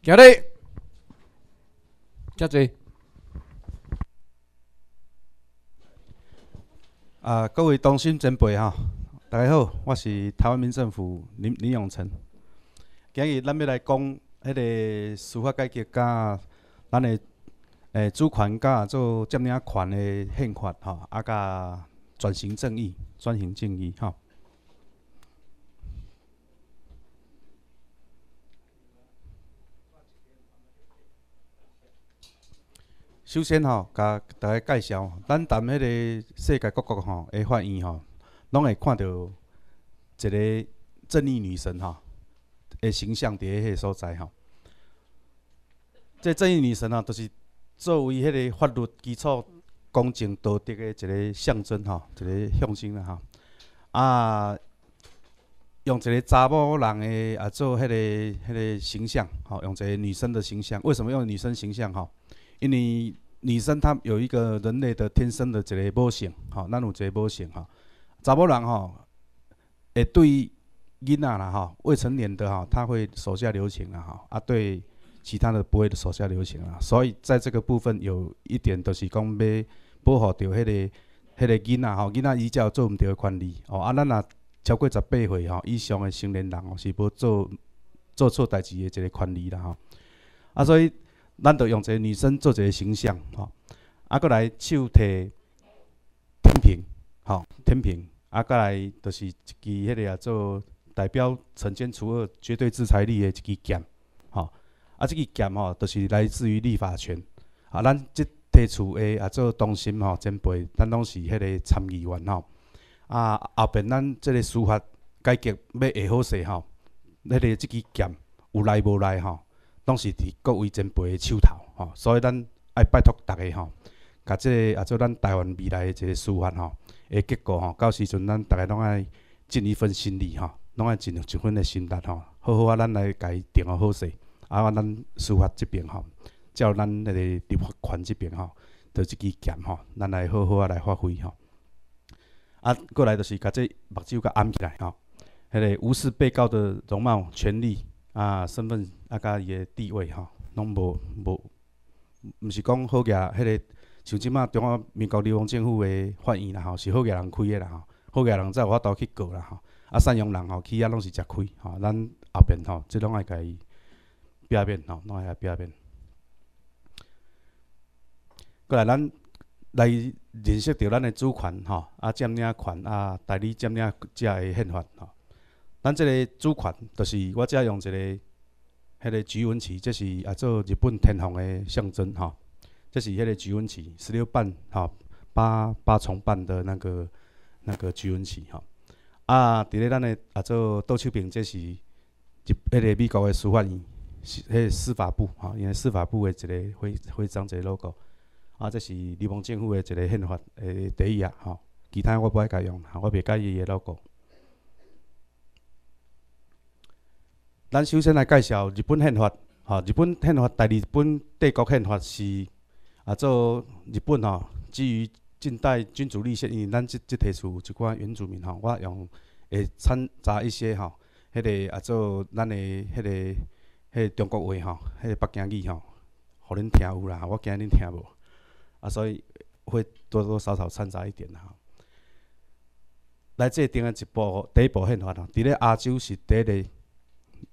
今日，做甚？啊，各位同心前辈哈，大家好，我是台湾民政府林林永成。今日咱们要来讲迄个司法改革，甲咱的诶主权，甲做占领权的宪法哈，啊，甲转型正义，转型正义好。首先吼，甲大家介绍，咱谈迄个世界各国吼的法院吼，拢会看到一个正义女神吼的形象伫迄个所在吼。这正义女神啊，都是作为迄个法律基础、公正道德的一个象征吼，一个象征啦吼。啊，用一个查某人诶啊做迄个迄个形象吼，用一个女生的形象，为什么用女生形象吼？因为女生她有一个人类的天生的一个属性，吼，咱有一个属性吼，查某人吼会对囡仔啦，吼未成年的吼，他会手下留情啦，吼啊对其他的不会手下留情啦，所以在这个部分有一点就是讲要保护着迄个迄个囡仔，吼，囡仔以后做毋到的权利，哦，啊，咱若超过十八岁，吼，以上的成年人哦，是要做做错代志的一个权利啦，吼啊，所以。咱就用一个女生做一个形象，吼，啊，搁来手摕天平，吼，天平，啊，搁来就是一支迄个啊，做代表惩奸除恶、绝对制裁力的一支剑，吼，啊，这支剑吼，就是来自于立法权，啊，咱即批厝的啊，做中心吼，前辈，咱拢是迄个参议员吼，啊，后边咱即个司法改革要下好势吼，那个这支剑有来无来吼？拢是伫各位前辈诶手头吼，所以咱爱拜托逐个吼，甲即个啊做咱台湾未来诶一个司法吼诶结果吼，到时阵咱逐个拢爱尽一份心力吼，拢爱尽一份诶心力吼，好好啊，咱来甲伊定好势，啊，咱司法即边吼，照咱迄个立法权即边吼，着一支剑吼，咱来好好啊来发挥吼。啊，过来着是甲即目睭甲暗起来吼，迄个无视被告的容貌权利。啊，身份啊，甲伊个地位吼，拢无无，毋是讲好嘅，迄个像即摆中华民国地方政府嘅法院啦吼，是好嘅人开嘅啦吼，好嘅人在有法度去告啦吼，啊，善养人吼，企业拢是食亏吼，咱后边吼，即拢爱家伊表面吼，拢爱表面。过来，咱来认识着咱嘅主权吼，啊，占领权啊，代理占领遮嘅宪法吼。咱即个主款，就是我只用一个，迄个菊纹旗，这是啊做日本天皇的象征吼，这是迄个菊纹旗，十六瓣吼，八八重瓣的那个那个菊纹旗吼啊，伫咧咱的啊做刀秋平，这是一个美国的司法院，是迄司法部吼，因为司法部的一个徽徽章一个 logo。啊，这是日本政府的一个宪法的第一页吼，其他我不爱家用，我袂介意伊的 logo。咱首先来介绍日本宪法。吼，日本宪法，大日本帝国宪法是啊，做日本吼基于近代君主立宪。因为咱即即出有一寡原住民吼，我用会掺杂一些吼，迄个啊做咱诶迄个迄个中国话吼，迄个北京语吼，互恁听有啦，我惊恁听无。啊，所以会多多少少掺杂一点啦。来顶定一部第一部宪法吼，伫咧亚洲是第一。个。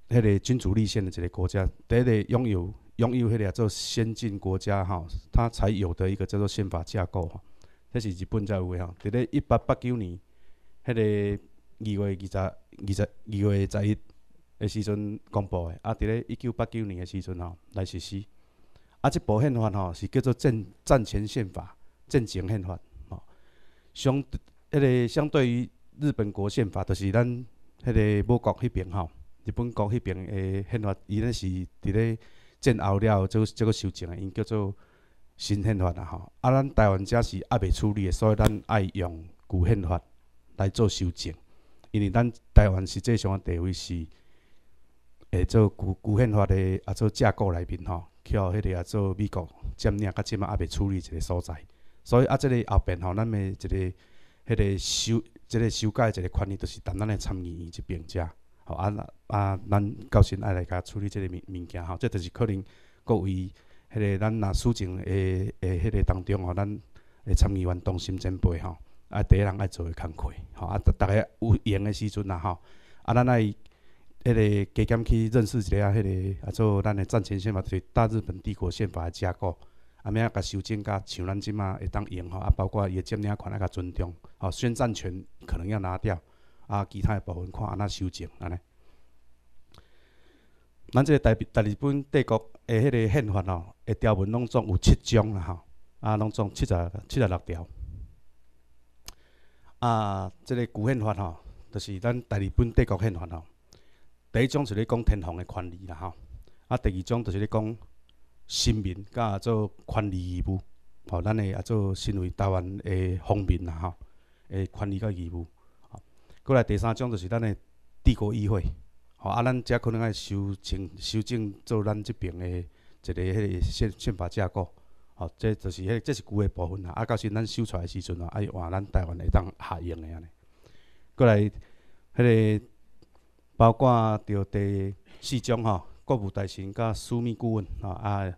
迄个君主立宪的一个国家，第一个拥有拥有迄个做先进国家吼，它才有的一个叫做宪法架构吼，迄是日本才有诶吼。伫咧一八八九年，迄个二月二十、二十、二月十一诶时阵公布诶，啊，伫咧一九八九年诶时阵吼来实施。啊，即部宪法吼是叫做战战前宪法、战前宪法吼。相迄个相对于日本国宪法，就是咱迄个某国迄边吼。日本国迄边诶宪法，伊那是伫咧战后了，后，做做个修正，诶，因叫做新宪法啊吼。啊，咱台湾遮是也未处理，诶，所以咱爱用旧宪法来做修正。因为咱台湾实际上诶地位是，会做旧旧宪法诶啊做架构内面吼，去互迄个啊做美国占领，甲即嘛也未处理一个所在。所以啊，即个后边吼，咱诶一个迄个修，即个修改一个权利，都是等咱诶参议院一边遮吼啊。啊，咱到时爱来甲处理即个物物件吼，即就是可能各位迄个咱若输政诶诶迄个当中吼，咱会参与完当心准备吼。啊，第一人爱做诶工课吼，啊，逐个有闲诶时阵啦吼，啊，咱爱迄个加减去认识一下迄个，啊，做咱诶战前宪法就是大日本帝国宪法诶架构，啊，面啊甲修正甲像咱即嘛会当用吼，啊，包括伊诶占领款啊甲尊重，吼，宣战权可能要拿掉，啊，其他诶部分看安怎修正安尼。咱即个大大日本帝国的迄个宪法吼，的条文拢总有七章啦吼，啊，拢总七十、七十六条。啊，即个旧宪法吼，就是咱大日本帝国宪法吼，第一种是咧讲天皇的权力啦吼，啊，第二种就是咧讲，臣民甲做权利义务，吼，咱的啊做身为台湾的方民啦吼，的权力甲义务，好，过来第三种就是咱的帝国议会。哦，啊，咱遮可能爱修正修正做咱即边诶一个迄个宪宪法架构，哦，即就是迄，即是旧诶部分啦。啊，到时咱修出来诶时阵啊，爱换咱台湾会当合用诶安尼。过来，迄个包括着第四种吼，国务大臣甲枢密顾问吼，啊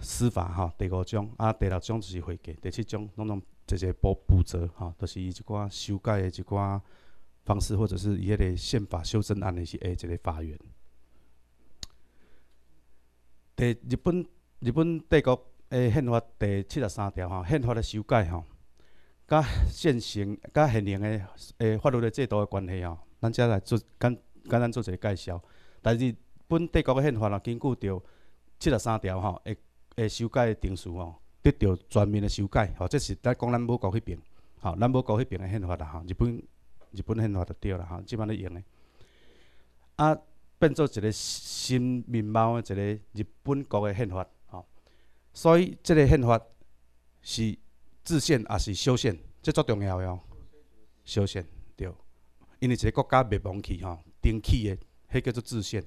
司法吼第五种，啊第六种就是会计，第七种拢拢一个补补责吼，都是伊一寡修改诶一寡。方式，或者是以迄个宪法修正案的是诶一个法院。第日本日本帝国诶宪法第七十三条吼，宪法的修改吼，甲现行甲现行的诶法律的制度的关系吼，咱即来做简简咱做一个介绍。但是本帝国的宪法哦，根据着七十三条吼，诶诶修改的程序哦，得到全面的修改吼，即是咱讲咱母国迄边，吼，咱母国迄边的宪法啦吼，日本。日本宪法就对啦，吼，即摆咧用诶，啊，变做一个新面貌诶，一个日本国诶宪法，吼。所以，即个宪法是制宪也是修宪，即足重要哟。修宪对，因为一个国家灭亡去吼，重起诶，迄叫做制宪，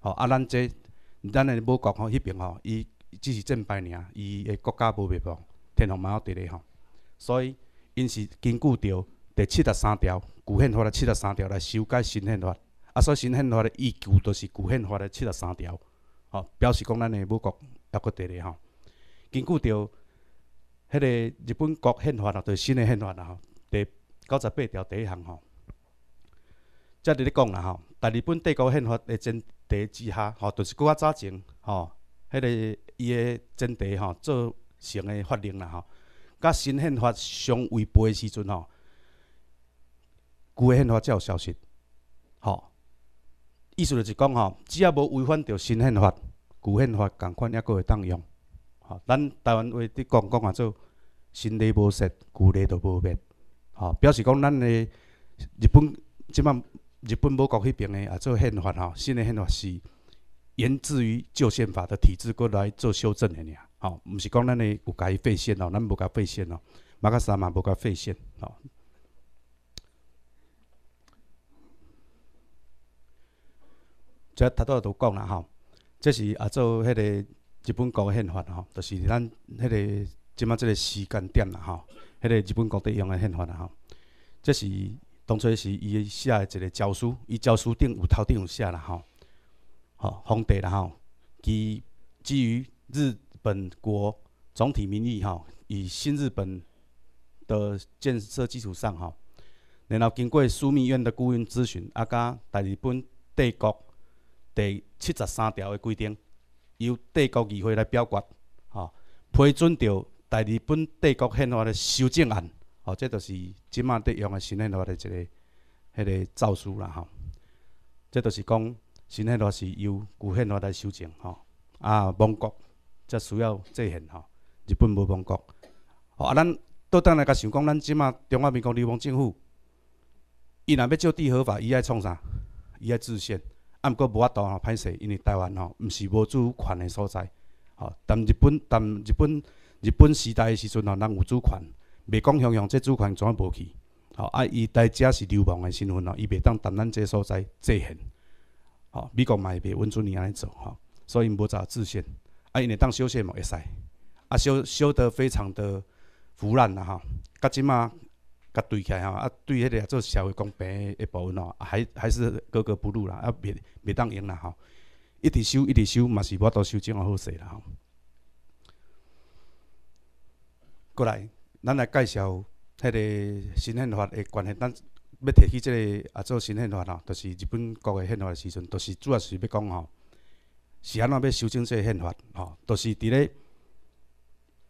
吼啊，咱这咱诶无国吼迄爿吼，伊只是正牌尔，伊诶国家无灭亡，天皇嘛要伫咧吼，所以因是根据着。第七十三条，旧宪法的七十三条来修改新宪法，啊，所以新宪法的依据就是旧宪法的七十三条。哦，表示讲咱的我国也佫第咧吼，根据着迄个日本国宪法啊，着新的宪法啦吼，第九十八条第一项吼，则伫咧讲啦吼，在日本帝国宪法的前提之下吼，着是佫较早前吼，迄个伊的前提吼做成的法令啦吼，甲新宪法相违背的时阵吼。旧宪法才有消息，吼，意思就是讲吼，只要无违反着新宪法，旧宪法同款也阁会当用，吼，咱台湾话伫讲讲啊做新雷无实，旧雷都无灭，吼，表示讲咱的日本即摆日本某国迄边的啊做宪法吼，新的宪法是源自于旧宪法的体制过来做修正的尔，吼，毋是讲咱的有甲伊废宪哦，咱无甲废宪哦，马克思嘛无甲废宪哦。即头拄仔都讲啦吼，这是啊做迄个日本国宪法吼，就是咱迄个即马即个时间点啦吼，迄个日本国对用诶宪法啦吼。这是当初是伊写一个诏书，伊诏书顶有头顶有写啦吼，吼皇帝啦吼，基基于日本国总体民意吼，以新日本的建设基础上吼，然后经过枢密院的顾问咨询，啊甲大日本帝国。第七十三条的规定，由帝国议会来表决，吼批准着大日本帝国宪法的修正案，吼，这就是即马在用的新宪法的一个迄个诏书啦吼。这就是讲新宪法是由旧宪法来修正吼，啊，亡国则需要制宪吼，日本无亡国，啊，咱倒等来甲想讲，咱即马中华民国流亡政府，伊若要照地合法，伊爱创啥？伊爱自宪。过无法度吼，歹势，因为台湾吼，毋是无主权诶所在，吼。但日本，但日本，日本时代诶时阵吼，人有主权，袂讲向港即主权怎啊无去，吼。啊，伊在遮是流氓诶身份吼，伊袂当当咱这所在制衡，吼。美国嘛会袂稳准你安尼做，吼。所以无早自信，啊，因为当少息嘛会使，啊，烧烧得非常的腐烂啦，吼，甲即嘛。对起来吼，啊，对迄个做社会公平诶部分吼，还还是格格不入啦，啊，袂袂当用啦吼。一直修，一直修，嘛是无多修正啊，好势啦吼。过来，咱来介绍迄个新宪法诶关系。咱要摕起即个啊，做新宪法吼，就是日本国个宪法时阵，就是主要是要讲吼，是安怎要修正即个宪法吼，就是伫咧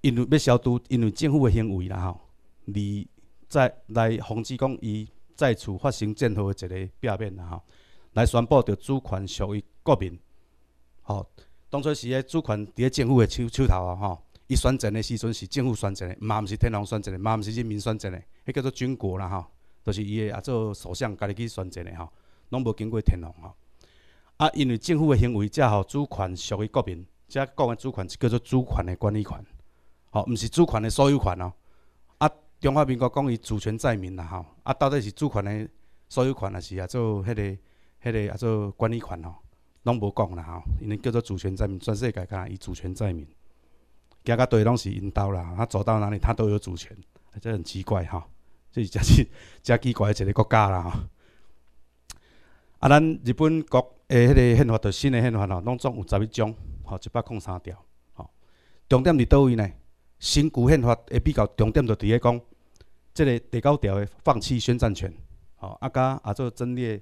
因为要消除因为政府诶行为啦吼，而。再来防止讲，伊再次发生战火的一个表面啦吼，来宣布，着主权属于国民。吼，当初是咧主权伫咧政府的手手头啊吼，伊宣战的时阵是政府宣战的，嘛毋是天皇宣战的，嘛毋是人民宣战的，迄叫做军国啦吼，都是伊诶啊做首相，家己去宣战的吼，拢无经过天皇吼。啊，因为政府的行为，才吼主权属于国民，才讲完主权是叫做主权的管理权，吼，毋是主权的所有权哦。中华民国讲伊主权在民啦吼，啊，到底是主权的，所有权啊，是啊，做迄个，迄个啊做管理权吼，拢无讲啦吼，因为叫做主权在民，全世界讲伊主权在民，行到对拢是因兜啦，他走到哪里他都有主权，啊、这很奇怪吼，这是真是 真奇怪一个国家啦吼。啊，咱日本国的迄个宪法，着新的宪法吼，拢总有十一种，吼一百共三条，吼，重点伫倒位呢？新《旧宪法》会比较重点，就伫咧讲，即个第九条的放弃宣战权，吼，啊，甲啊做争列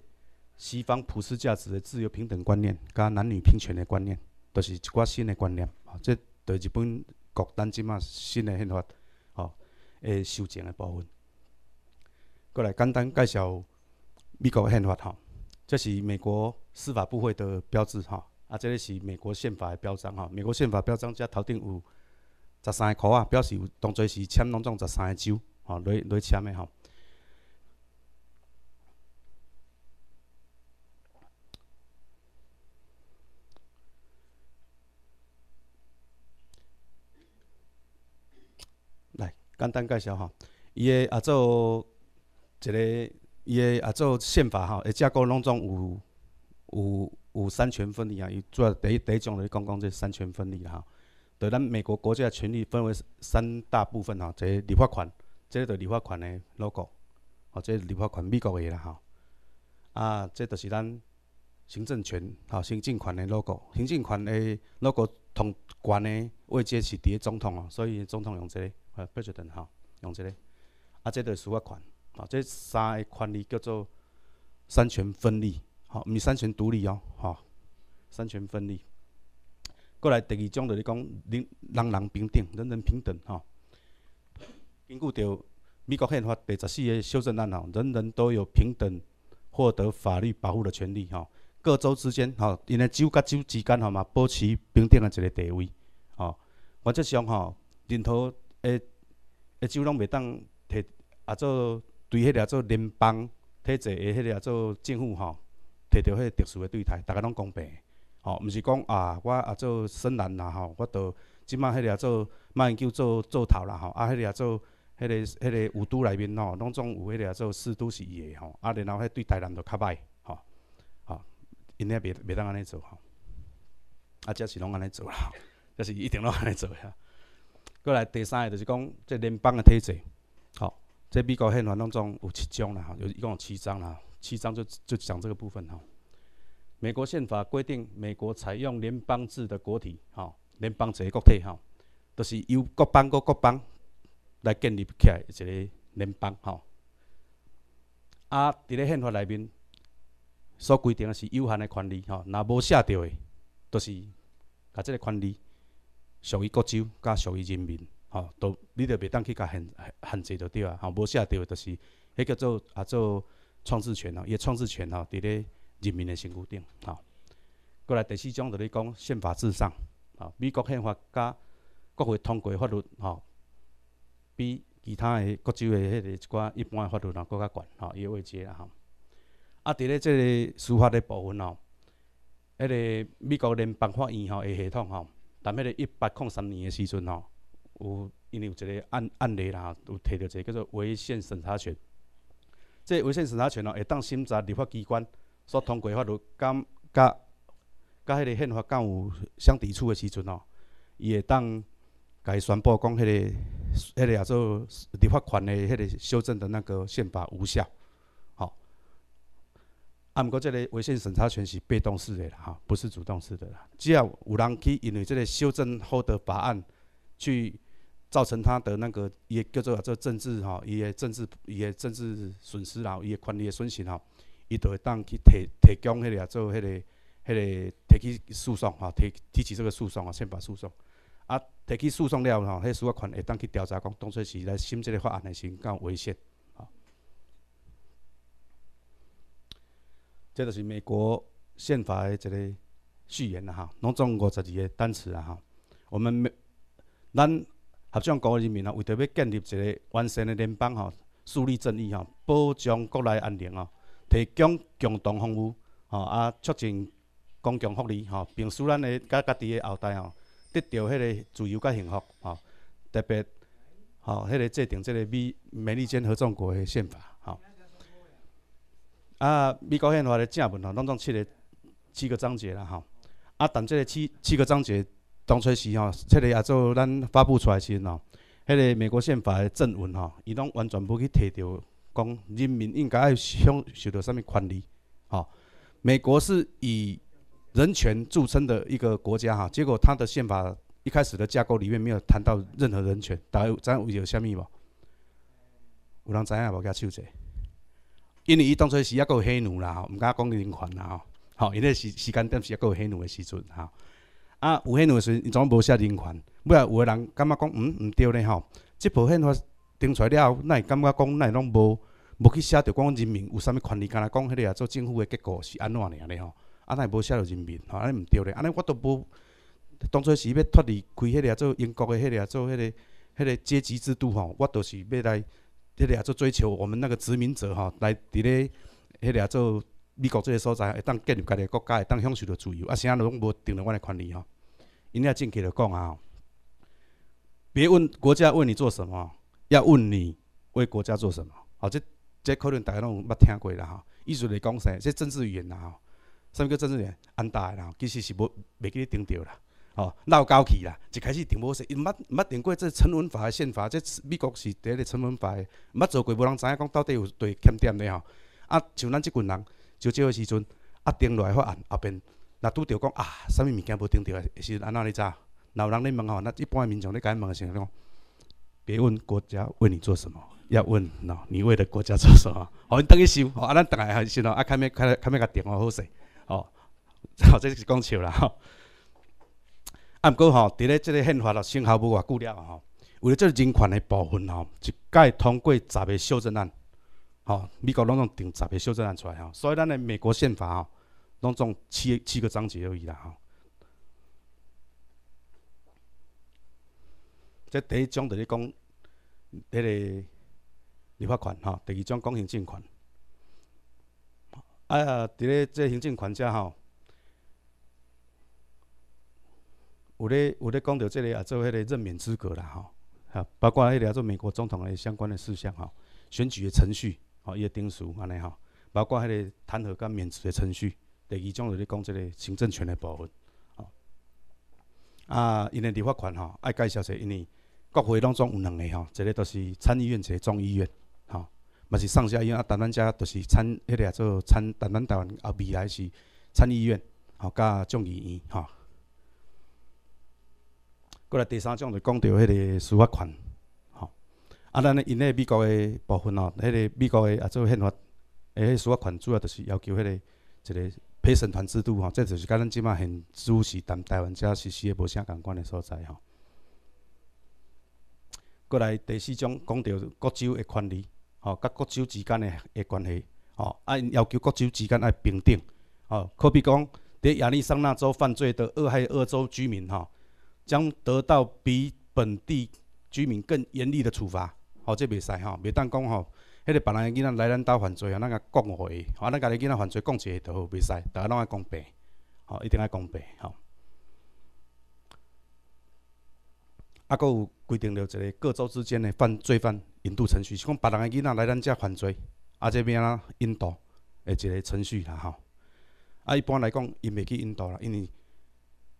西方普世价值的自由平等观念，甲男女平权的观念，都是一寡新的观念，吼，即就日本国单即嘛新的宪法，吼，诶，修正的部分。过来简单介绍美国宪法，吼，这是美国司法部会的标志，哈，啊，即个是美国宪法的标志，哈，美国宪法标章加头定有。十三箍啊，表示有当做是签拢总十三个周，吼，累累签的吼。来，简单介绍吼，伊的啊做一个，伊的啊做宪法吼，伊架构拢总有有有三权分立啊，伊主要第第种来讲讲这三权分立的吼。对咱美国国家权力分为三大部分吼，个立法权，这个立法权的 logo，哦，即立法权美国的啦吼，啊，即就是咱行政权，吼行政权的 logo，行政权的 logo 统管的，位置是伫咧总统哦，所以总统用这个，president 哈，用这个，啊，即个是司法权，吼，即三个权利叫做三权分立，好，毋是三权独立哦，好，三权分立。过来，第二种就是讲人人平等，人人平等吼，根据着美国宪法第十四个修正案吼，人人都有平等获得法律保护的权利吼，各州之间吼，因为州甲州之间吼嘛保持平等的一个地位吼。原则上吼，任何个个州拢袂当摕啊做对迄个做联邦体制的迄个做政府吼，摕着迄特殊的对待，大家拢公平。吼，毋是讲啊，我啊做省人啦吼，我到即摆迄个做，卖叫做做头啦吼，啊，迄个做，迄个迄个五都内面吼，拢总有迄个做四都是伊的吼，啊，然后迄对台南就较歹吼，吼，因遐袂袂当安尼做吼，啊，这是拢安尼做啦，这是一定拢安尼做呀。过来第三个就是讲，这联邦的体制，吼，这美国宪法拢总有七章啦，吼，有一共有七章啦，七章就就讲这个部分吼。美国宪法规定，美国采用联邦制的国体，吼，联邦制的国体，吼，就是由各邦各邦来建立起来一个联邦，吼。啊，伫咧宪法内面所规定的是有限的权力，吼，若无写到的，就是把即个权力属于国州，甲属于人民，吼，都你都袂当去甲限限制着对啊，吼，无写到就是迄叫做啊做创制权咯，伊的创制权，吼，伫咧。人民诶，身躯顶吼。过来第四种，着咧讲宪法至上吼。美国宪法甲国会通过法律吼，比其他诶各州诶迄个一寡一般诶法律呐，搁较悬吼，伊会遮啊。啊，伫咧即个司法诶部分吼，迄个美国联邦法院吼的系统吼，伫迄个一八零三年诶时阵吼，有因为有一个案案例啦，有摕到一个叫做违宪审查权。即违宪审查权哦，会当审查立法机关。所通过法律，敢甲甲迄个宪法敢有相抵触的时阵哦，伊会当，甲伊宣布讲迄个，迄个也做立法权的迄个修正的那个宪法无效，吼。啊，毋过即个违宪审查权是被动式的啦，哈，不是主动式的啦。只要有人去因为即个修正后的法案，去造成他的那个也叫做做政治吼，伊的政治伊的政治损失啦，伊的权利的损失吼。伊就会当去提提供迄个做迄个迄个提起诉讼吼提提起这个诉讼啊，宪法诉讼啊，提起诉讼了吼，迄个司法权会当去调查讲当初是来审这个法案还是有危险啊？即就是美国宪法的一个序言啦哈，拢总五十二个单词啊哈。我们咱合众国人民啊，为着要建立一个完善的联邦吼，树立正义吼，保障国内安宁啊。提供共同服务，吼啊，促进公共福利，吼，并使咱的家家己的后代吼得到迄个自由甲幸福，吼。特别，吼迄个制定即个美美利坚合众国的宪法，吼。啊，美国宪法的正文吼，拢总七个七个章节啦，吼。啊，但即个七七个章节当初时吼，七个也做咱发布出来时吼，迄个美国宪法的正文吼，伊拢完全无去提着。讲人民应该要享受到上物权利哦，美国是以人权著称的一个国家哈，结果它的宪法一开始的架构里面没有谈到任何人权，大家有有虾米无？有人知影无？加收者？因为伊当初是阿个黑奴啦，唔敢讲人权啦，吼。好，因为时时间点是阿个黑奴的时阵哈，啊，有黑奴的时，阵，伊总无写人权，尾啊有个人感觉讲，嗯，唔对咧吼，这部宪法定出来了后，会感觉讲会拢无要去写着讲人民有啥物权利，干呐讲迄个啊做政府诶，结果是安怎样咧吼？啊，若无写着人民吼，安尼毋对咧。安尼我都无当做是要脱离开迄个做英国诶迄个啊做迄个迄个阶级制度吼。我都是要来迄个啊做追求我们那个殖民者吼，来伫咧迄个啊做美国即个所在，会当建立家己个国家，会当享受着自由。啊，啥拢无定着我诶权利吼。因遐政客就讲啊，别问国家为你做什么，要问你为国家做什么。啊，即。即可能大家拢有捌听过啦吼，意思来讲啥？即政治语言啦吼，啥物叫政治语言？安大诶啦，其实是无袂记咧定着啦，吼闹交气啦，一开始定无好势，因毋捌定过这成文法宪法，即美国是第一个成文法，捌做过，无人知影讲到底有对欠点咧吼。啊，像咱即群人，就这个时阵，啊，定落来法案后边，若拄着讲啊，啥物物件无定着的时，安怎知啊，若有人咧问吼，那一般民众甲伊问时啥讲别问国家为你做什么。要问喏，你为了国家做什么？我等一修，啊，咱等下还是喏，啊，看咩看咩个电话好势？哦，好，即是讲笑啦。吼、啊，毋过吼，伫咧即个宪法咯，生效无偌久了吼。为了个人权的部分吼，一届通过十个修正案，吼，美国拢总定十个修正案出来吼。所以咱的美国宪法吼，拢总七七个章节而已啦吼。即第一章伫咧讲，迄个立法权，吼第二种公行权，啊，伫咧即行政权遮吼，有咧有咧讲到即个啊，做迄个任免资格啦，吼，啊，包括迄个做美国总统诶相关的事项，吼，选举诶程序，吼，伊诶定数安尼吼，包括迄个弹劾甲免职诶程序，第二种就咧讲即个行政权诶部分，吼啊，因为立法权，吼，爱介绍者，因为国会当中有两个，吼，一个都是参议院，一个众议院。吼，嘛是上下院啊，台湾遮就是参迄个做参，台湾台湾啊未来是参议院，吼，加众议院，吼。过来第三种就讲到迄个司法权，吼，啊，咱咧因迄美国诶部分吼，迄个美国诶啊做宪法，诶司法权主要就是要求迄个一个陪审团制度吼，即就是甲咱即卖现主是谈台湾遮施的无啥共款诶所在吼。过来第四种讲到各州诶权利。哦，甲各州之间诶诶关系，哦，按要求各州之间要平等。哦，可比讲伫亚利桑那州犯罪的俄亥俄州居民，吼，将得到比本地居民更严厉的处罚。哦，这袂使，吼，袂当讲，吼，迄个别人囡仔来咱兜犯罪，哦，咱甲讲互伊，吼，咱家己囡仔犯罪讲一下就好，袂使，逐个拢爱公平，哦，一定爱公平，吼。啊，阁有规定着一个各州之间诶犯罪犯。引渡程序是讲别人个囡仔来咱遮犯罪，啊即边啊引渡诶一个程序啦吼。啊一般来讲，因袂去引渡啦，因为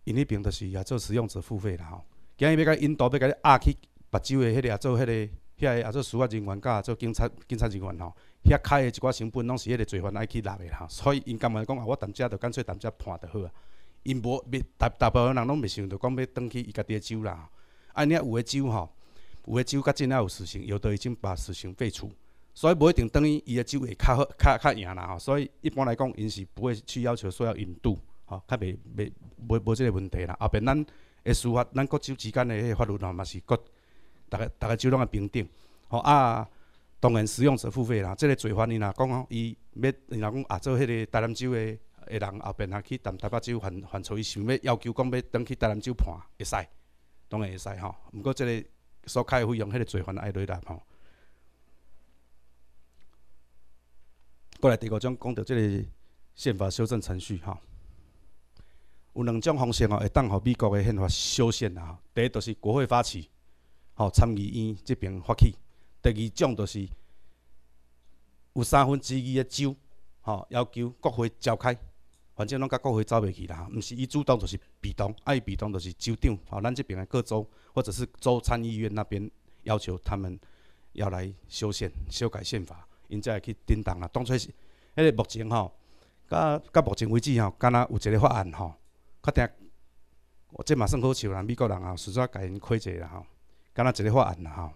因迄边着是也做使用者付费啦吼。今日要甲引渡，要甲你押去目睭诶迄个，也做迄个遐个，也做司法人员甲做警察警察人员吼，遐开诶一寡成本，拢是迄个罪犯爱去拿诶啦。所以因感觉讲啊，我谈遮着干脆谈遮判着好啊。因无欲大大部分人拢袂想到讲要转去伊家己个州啦。啊，你啊有诶州吼。有的酒甲真还有死刑，有块已经把死刑废除，所以无一定等于伊诶酒会较好、较较赢啦吼。所以一般来讲，因是不会去要求说印度吼，较袂袂无无即个问题啦。后边咱诶司法，咱各州之间诶迄个法律吼嘛是各，大家大家州拢个平等吼啊。当然使用者付费啦，即个罪犯伊若讲哦，伊要伊若讲啊做迄个台南州诶诶人，后边若去谈台北州犯犯错，伊想要要求讲要等去台南州判，会使，当然会使吼。毋过即个。所开的费用，迄个罪犯爱累啦吼。过来第五章讲到即个宪法修正程序吼，有两种方式吼，会当互美国的宪法修正啦吼。第一就是国会发起，吼参议院即边发起；第二种就是有三分之二的州，吼要求国会召开。反正拢甲国会走袂去啦，毋是伊主动，就是被动。爱被动就是州长吼，咱即边的各州或者是州参议院那边要求他们要来修宪、修改宪法，因才会去叮动啦。当初是迄个目前吼，甲甲目前为止吼，敢若有一个法案吼，确定，我这嘛算好笑啦，美国人吼，实在甲因开个啦吼，敢若一个法案啦吼，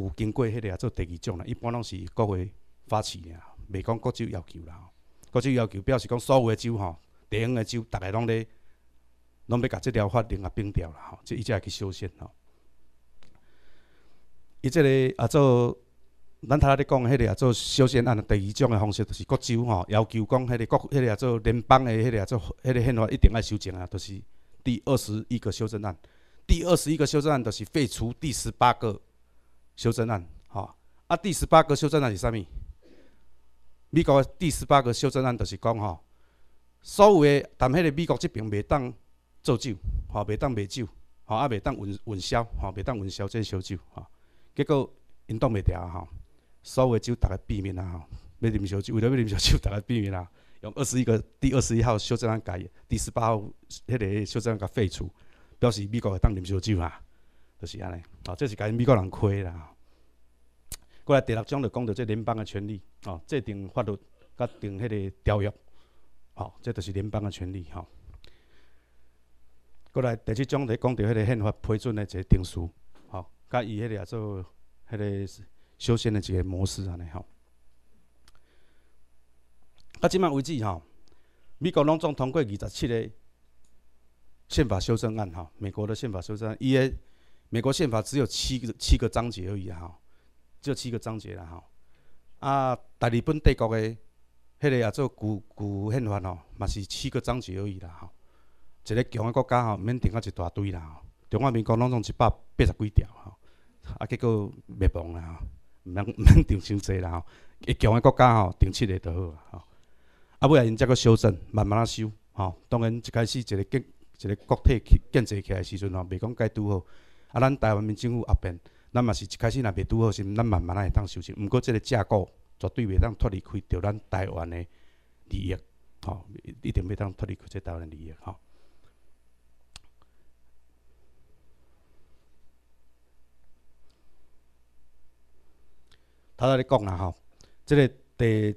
有经过迄个做第二种啦，一般拢是国会发起呀，袂讲各州要求啦。吼、国际要求表示讲，所有诶州吼，地方的州，大家拢咧，拢要甲这条法令啊并掉啦吼，即伊才会去修宪吼。伊即个啊做，咱头仔咧讲迄个啊做修宪案，第二种诶方式就是国州吼，要求讲迄个国迄个啊做联邦诶迄个啊做迄个宪法一定要修正啊，就是第二十一个修正案。第二十一个修正案就是废除第十八个修正案，吼。啊，第十八个修正案是啥物？美国的第十八个修正案就是讲吼，所有的但迄个美国即边未当造酒吼，未当卖酒吼，也未当运运销吼，未当运销这烧酒吼。结果因挡袂住啊吼，所有的酒逐个避免啊，吼，要啉烧酒为了要啉烧酒逐个避免啊，用二十一个第二十一号修正案改，第十八号迄个修正案废除，表示美国会当啉烧酒啊，就是安尼。吼，这是甲因美国人亏啦。过来第六章就讲到即联邦的权利吼制定法律、甲定迄个条约，吼，即就是联邦的权利吼。过来第七章就讲到迄个宪法批准的一个定数，吼，甲伊迄个做迄个修宪的一个模式安尼，吼。到即卖为止，吼，美国拢总通过二十七个宪法修正案，吼，美国的宪法修正，案，伊个美国宪法只有七个七个章节而已，吼。这七个章节啦吼，啊，大日本帝国的迄个也做古古宪法吼，嘛是七个章节而已啦吼。一个强的国家吼，毋免定甲一大堆啦吼。中华民国拢总一百八十几条吼，啊，结果灭亡啦吼，毋免毋 免定伤济啦吼。一强的国家吼，定七个就好啦吼。啊，尾来因则佫修正，慢慢仔修吼。当然一开始一个建一个国体建建设起来的时阵吼，袂讲解拄好，啊，咱台湾民政府后边。咱嘛是一开始，若袂拄好，是咱慢慢仔会当收正。毋过，即个架构绝对袂当脱离开着咱台湾的利益，吼，一定袂当脱离开这台湾的利益，吼。头头咧讲啦，吼，即个第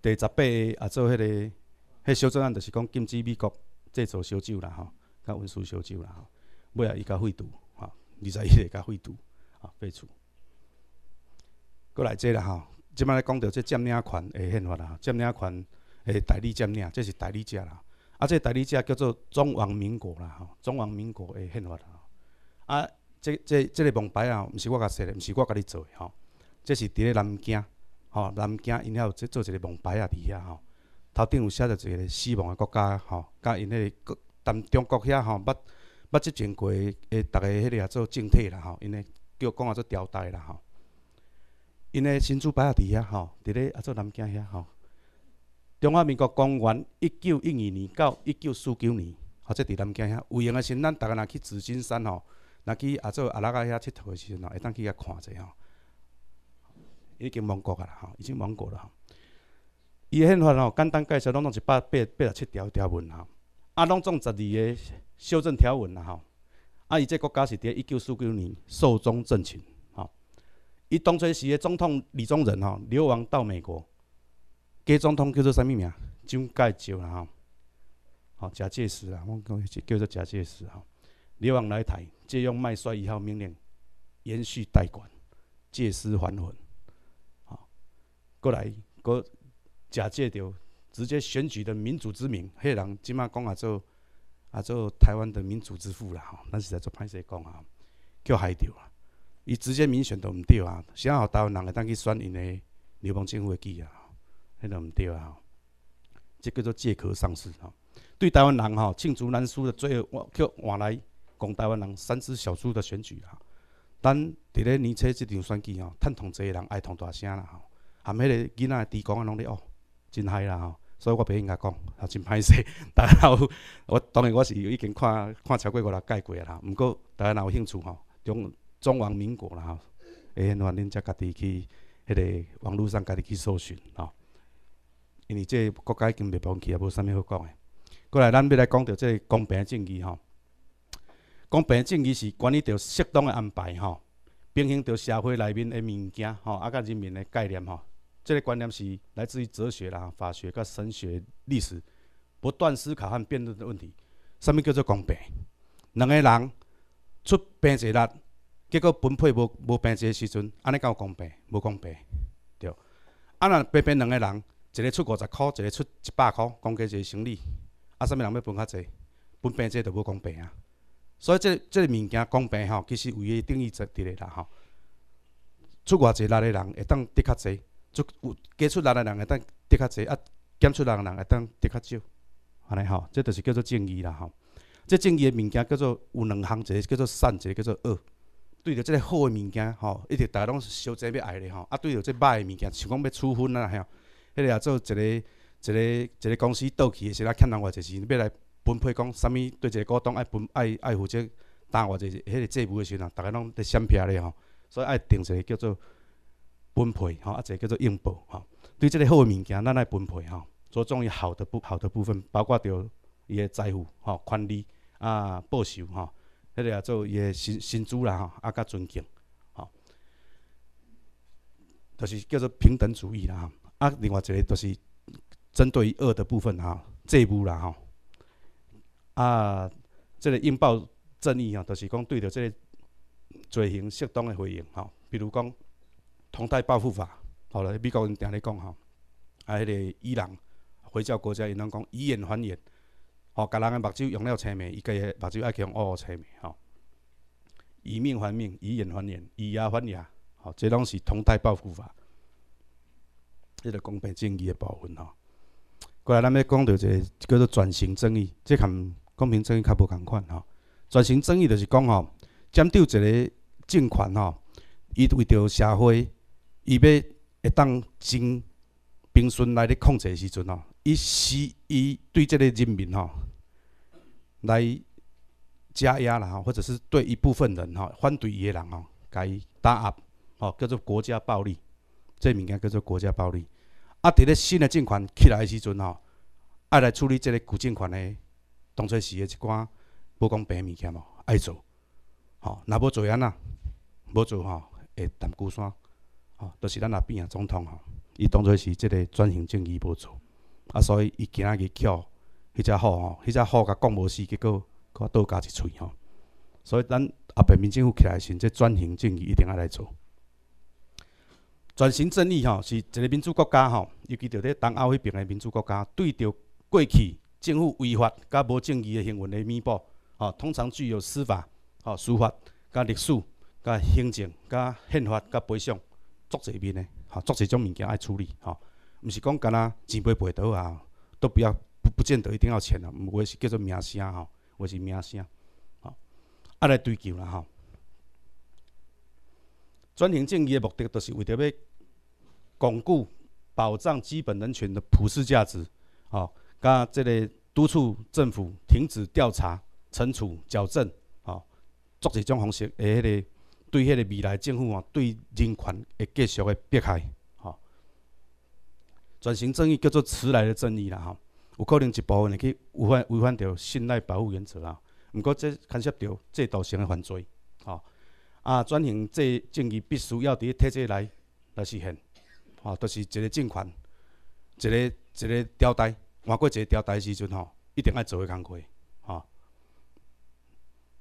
第十八啊，做迄个，迄小组案，就是讲禁止美国制造烧酒啦，吼，甲运输烧酒啦，吼，尾啊，伊甲废毒，吼，二十一个废毒。废除，过来这了吼。即摆来讲到这占领权的宪法啦，占领权的代理占领，即是代理者啦。啊，这代理者叫做中华民国啦，吼，中华民国的宪法啦。啊，这这这个望牌啊，毋是我个说，毋是我甲你做的吼。这是伫咧南京，吼，南京因遐有做做一个望牌啊伫遐吼。头顶有写着一个死亡的国家吼，甲因迄个国，但中国遐吼，捌捌即种过，诶，逐个迄个做政体啦吼，因个。叫讲啊做吊带啦吼，因诶新主摆下伫遐吼，伫咧啊做南京遐吼。中华民国公元一九一二年到一九四九年，或者伫南京遐。有闲诶时阵，咱逐个若去紫金山吼，若去啊做啊拉个遐佚佗诶时阵吼，会当去遐看一下吼。已经亡国啦吼，已经亡国啦。伊诶宪法吼，简单介绍拢拢一百八八十七条条文吼，啊拢总十二个修正条文啦吼。啊！伊这国家是伫一九四九年寿终正寝，吼。伊当初时的总统李宗仁，吼流亡到美国。给总统叫做啥物名？蒋介石啦，吼。哦，蒋介石啦，我讲叫做蒋介石，吼。流亡来台，借用麦帅一号命令，延续代管，借尸还魂，好。过来，搁假借着直接选举的民主之名，黑人即马讲啊做。啊，做台湾的民主之父啦，吼，咱实在做歹势讲啊，叫海着啊，伊直接民选都毋对啊，啥好台湾人会当去选因的流氓政府的记啊，迄个毋对啊，吼，即叫做借壳上市吼，对台湾人吼，罄竹难书的罪，我叫换来讲台湾人三只小猪的选举啊，咱伫咧年初即场选举吼，趁同济人爱同大声啦吼，含迄个囡仔的弟讲啊拢咧哦，真嗨啦吼。所以我袂应甲讲，也真歹势。然有我当然我是已经看看超过五六届过啦。毋过大家若有兴趣吼，中中华民国啦，会昏话恁则家己去迄个网络上家己去搜寻吼。因为即个国家已经袂放弃也无啥物好讲诶。过来，咱要来讲到即个公平正义吼。公平正义是管理着适当的安排吼，平衡着社会内面的物件吼，啊，甲人民的概念吼。即个观念是来自于哲学啦、法学、甲神学、历史不断思考和辩论的问题。什物叫做公平？两个人出平济力，结果分配无无平济个时阵，安尼有公平？无公平，对。啊，若平平两个人，一个出五十块，一个出一百块，讲计一个生理，啊，什物人要分较济？分平济着无公平啊？所以即即个物件公平吼，其实有一定义在伫咧啦吼。出偌济力的人会当得较济。就有加出力的人会当得较侪，啊减出力的人会当得较少，安尼吼，这就是叫做正义啦吼。这正义的物件叫做有两项，一个叫做善，一个叫做恶。对着即个好的物件吼，一直大家拢是小对要爱咧吼，啊对到即歹的物件，想讲要处分啊，嘿，迄个也做一个、一个、一个公司倒去，时哪欠人偌济钱，要来分配讲，啥物对一个股东爱分爱爱负责担偌济，迄个债务的时阵，大家拢在相骗咧吼，所以爱定一个叫做。分配啊，一个叫做应报吼，对即个好诶物件，咱来分配吼，着重于好的部好的部分，包括着伊诶财富吼、权利啊、报酬吼，迄个也做伊诶薪薪资啦吼，啊，较尊敬吼，就是叫做平等主义啦。吼。啊，另外一个就是针对恶的部分哈，债、一务啦吼，啊，即个应报正义吼，就是讲对着即个罪行适当诶回应吼，比如讲。同贷报复法，吼了，美国人定咧讲吼，啊，迄个伊朗、非洲国家，伊拢讲以眼还眼，吼，甲人个目睭用了青面，伊计个目睭爱去用乌青面吼，以命还命，以眼还眼，以牙还牙，吼，这拢是同贷报复法，一个公平正义嘅部分吼。过来，咱要讲到一个叫做转型正义，即含公平正义较无共款吼。转型正义就是讲吼，占少一个政权吼，伊为着社会。伊要会当真平顺来咧控制时阵吼，伊是伊对即个人民吼来加压啦吼，或者是对一部分人吼反对伊的人吼，甲伊打压吼，叫做国家暴力，这物件叫做国家暴力。啊，伫咧新的政权起来时阵吼，爱来处理即个旧政权的当初时的一寡无讲平物件嘛，爱做，吼若无做安那，无做吼会谈孤山。吼，就是咱也变啊总统吼，伊当做是即个转型正义无错，啊，所以伊今仔日叫迄只虎吼，迄只虎甲讲无事结果佮倒加一喙吼。所以咱阿北民政府起来时，即转型正义一定要来做。转型正义吼是一个民主国家吼，尤其着伫东亚迄边个民主国家，对着过去政府违法、甲无正义个行为来弥补吼，通常具有司法、吼司法、甲历史、甲行政、甲宪法、甲赔偿。做者边诶，吼，做者种物件爱处理，吼，毋是讲干啦钱赔不倒啊，都不要不不见得一定要钱啊，有诶是叫做名声吼，诶是名声，吼，啊来追求啦，吼。转型正义的目的是为着要巩固保障基本人权的普世价值，吼，甲即个督促政府停止调查、惩处、矫正，吼，做者种方式的迄个。对迄个未来政府吼，对人权会继续诶迫害吼。转型正义叫做迟来的正义啦吼，有可能一部分会去违反违反着信赖保护原则啊。毋过这牵涉着制度性诶犯罪吼。啊，转型这正义必须要伫体制内来实现吼，都是一个政权，一个一个朝代，换过一个朝代时阵吼，一定要做会工课，吼。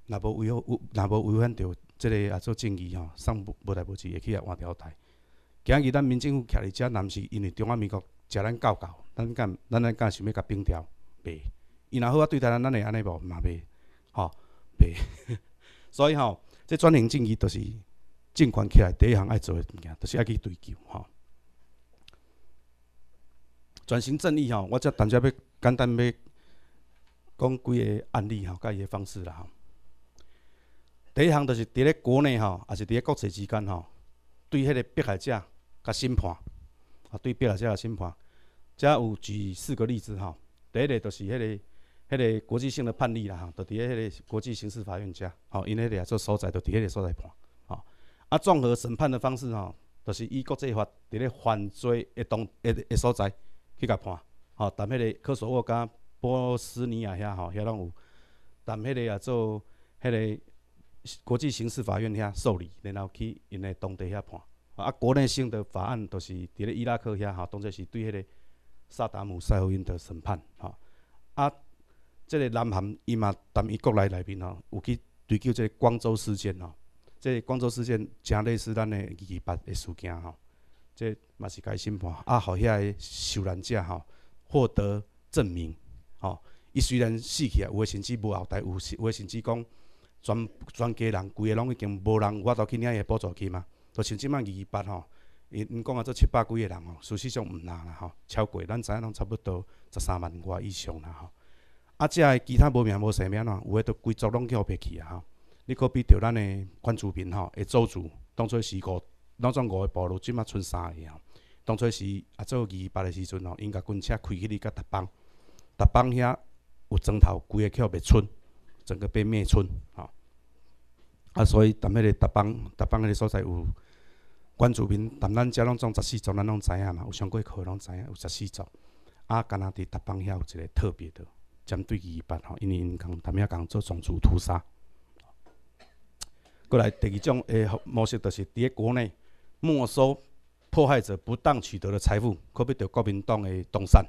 若无违反，有若无违反着，即个啊做正义吼，送无代无志会去来换条台。今日咱民政府徛伫遮，毋是因为中华民国食咱教教，咱敢咱咱敢想要甲冰条白？伊若好啊对待咱，咱会安尼无嘛袂吼袂？所以吼，即转型正义就是政权起来第一项爱做诶物件，就是爱去追求吼。转型正义吼，我则等下要简单要讲几个案例吼，甲伊诶方式啦。吼。第一项就是伫咧国内吼，也是伫咧国际之间吼，对迄个迫害者甲审判，啊对迫害者甲审判。则有举四个例子吼，第一个就是迄个、迄个国际性的判例啦，吼，就伫咧迄个国际刑事法院遮，吼，因迄个啊做所在就伫迄个所在判，吼。啊，综合审判的方式吼，就是以国际法伫咧犯罪当地一所在去甲判，吼，但迄个科索沃甲波斯尼亚遐吼遐拢有，但迄个也做迄个。国际刑事法院遐受理，然后去因诶当地遐判，啊，国内性的法案都是伫咧伊拉克遐吼，当作是对迄个萨达姆·赛后因的审判吼。啊，即个南韩伊嘛，但伊国内内面吼有去追究即个光州事件吼，即个光州事件正类似咱诶二二八诶事件吼，即嘛是该审判，啊，互遐受难者吼获得证明吼，伊虽然死去啊，有诶甚至无后代，有有诶甚至讲。全全家人，规个拢已经无人，法度去领个补助金嘛。都像即摆二二八吼，因因讲啊，做七百几个人吼，事实上毋难啦吼，超过咱知影拢差不多十三万外以上啦吼。啊，即个其他无名无姓名啦，有诶都规族拢叫袂去啊吼。你可比着咱诶管厝边吼，会做主当初是五，拢总五个部落，即摆剩三个。当初是啊做二二八诶时阵吼，因甲军车开去哩甲达邦，达邦遐有砖头，规个叫袂出。整个被灭村，吼啊！所以踮迄个达邦，达邦迄个所在有关主民，谈咱遮拢总十四族，咱拢知影嘛。有上过课拢知影，有十四族啊。敢若伫达邦遐有一个特别的，针对伊民吼，因为因讲踮遐讲做种族屠杀。过来第二种诶模式，就是伫咧国内没收迫害者不当取得的财富，可比着国民党诶动产，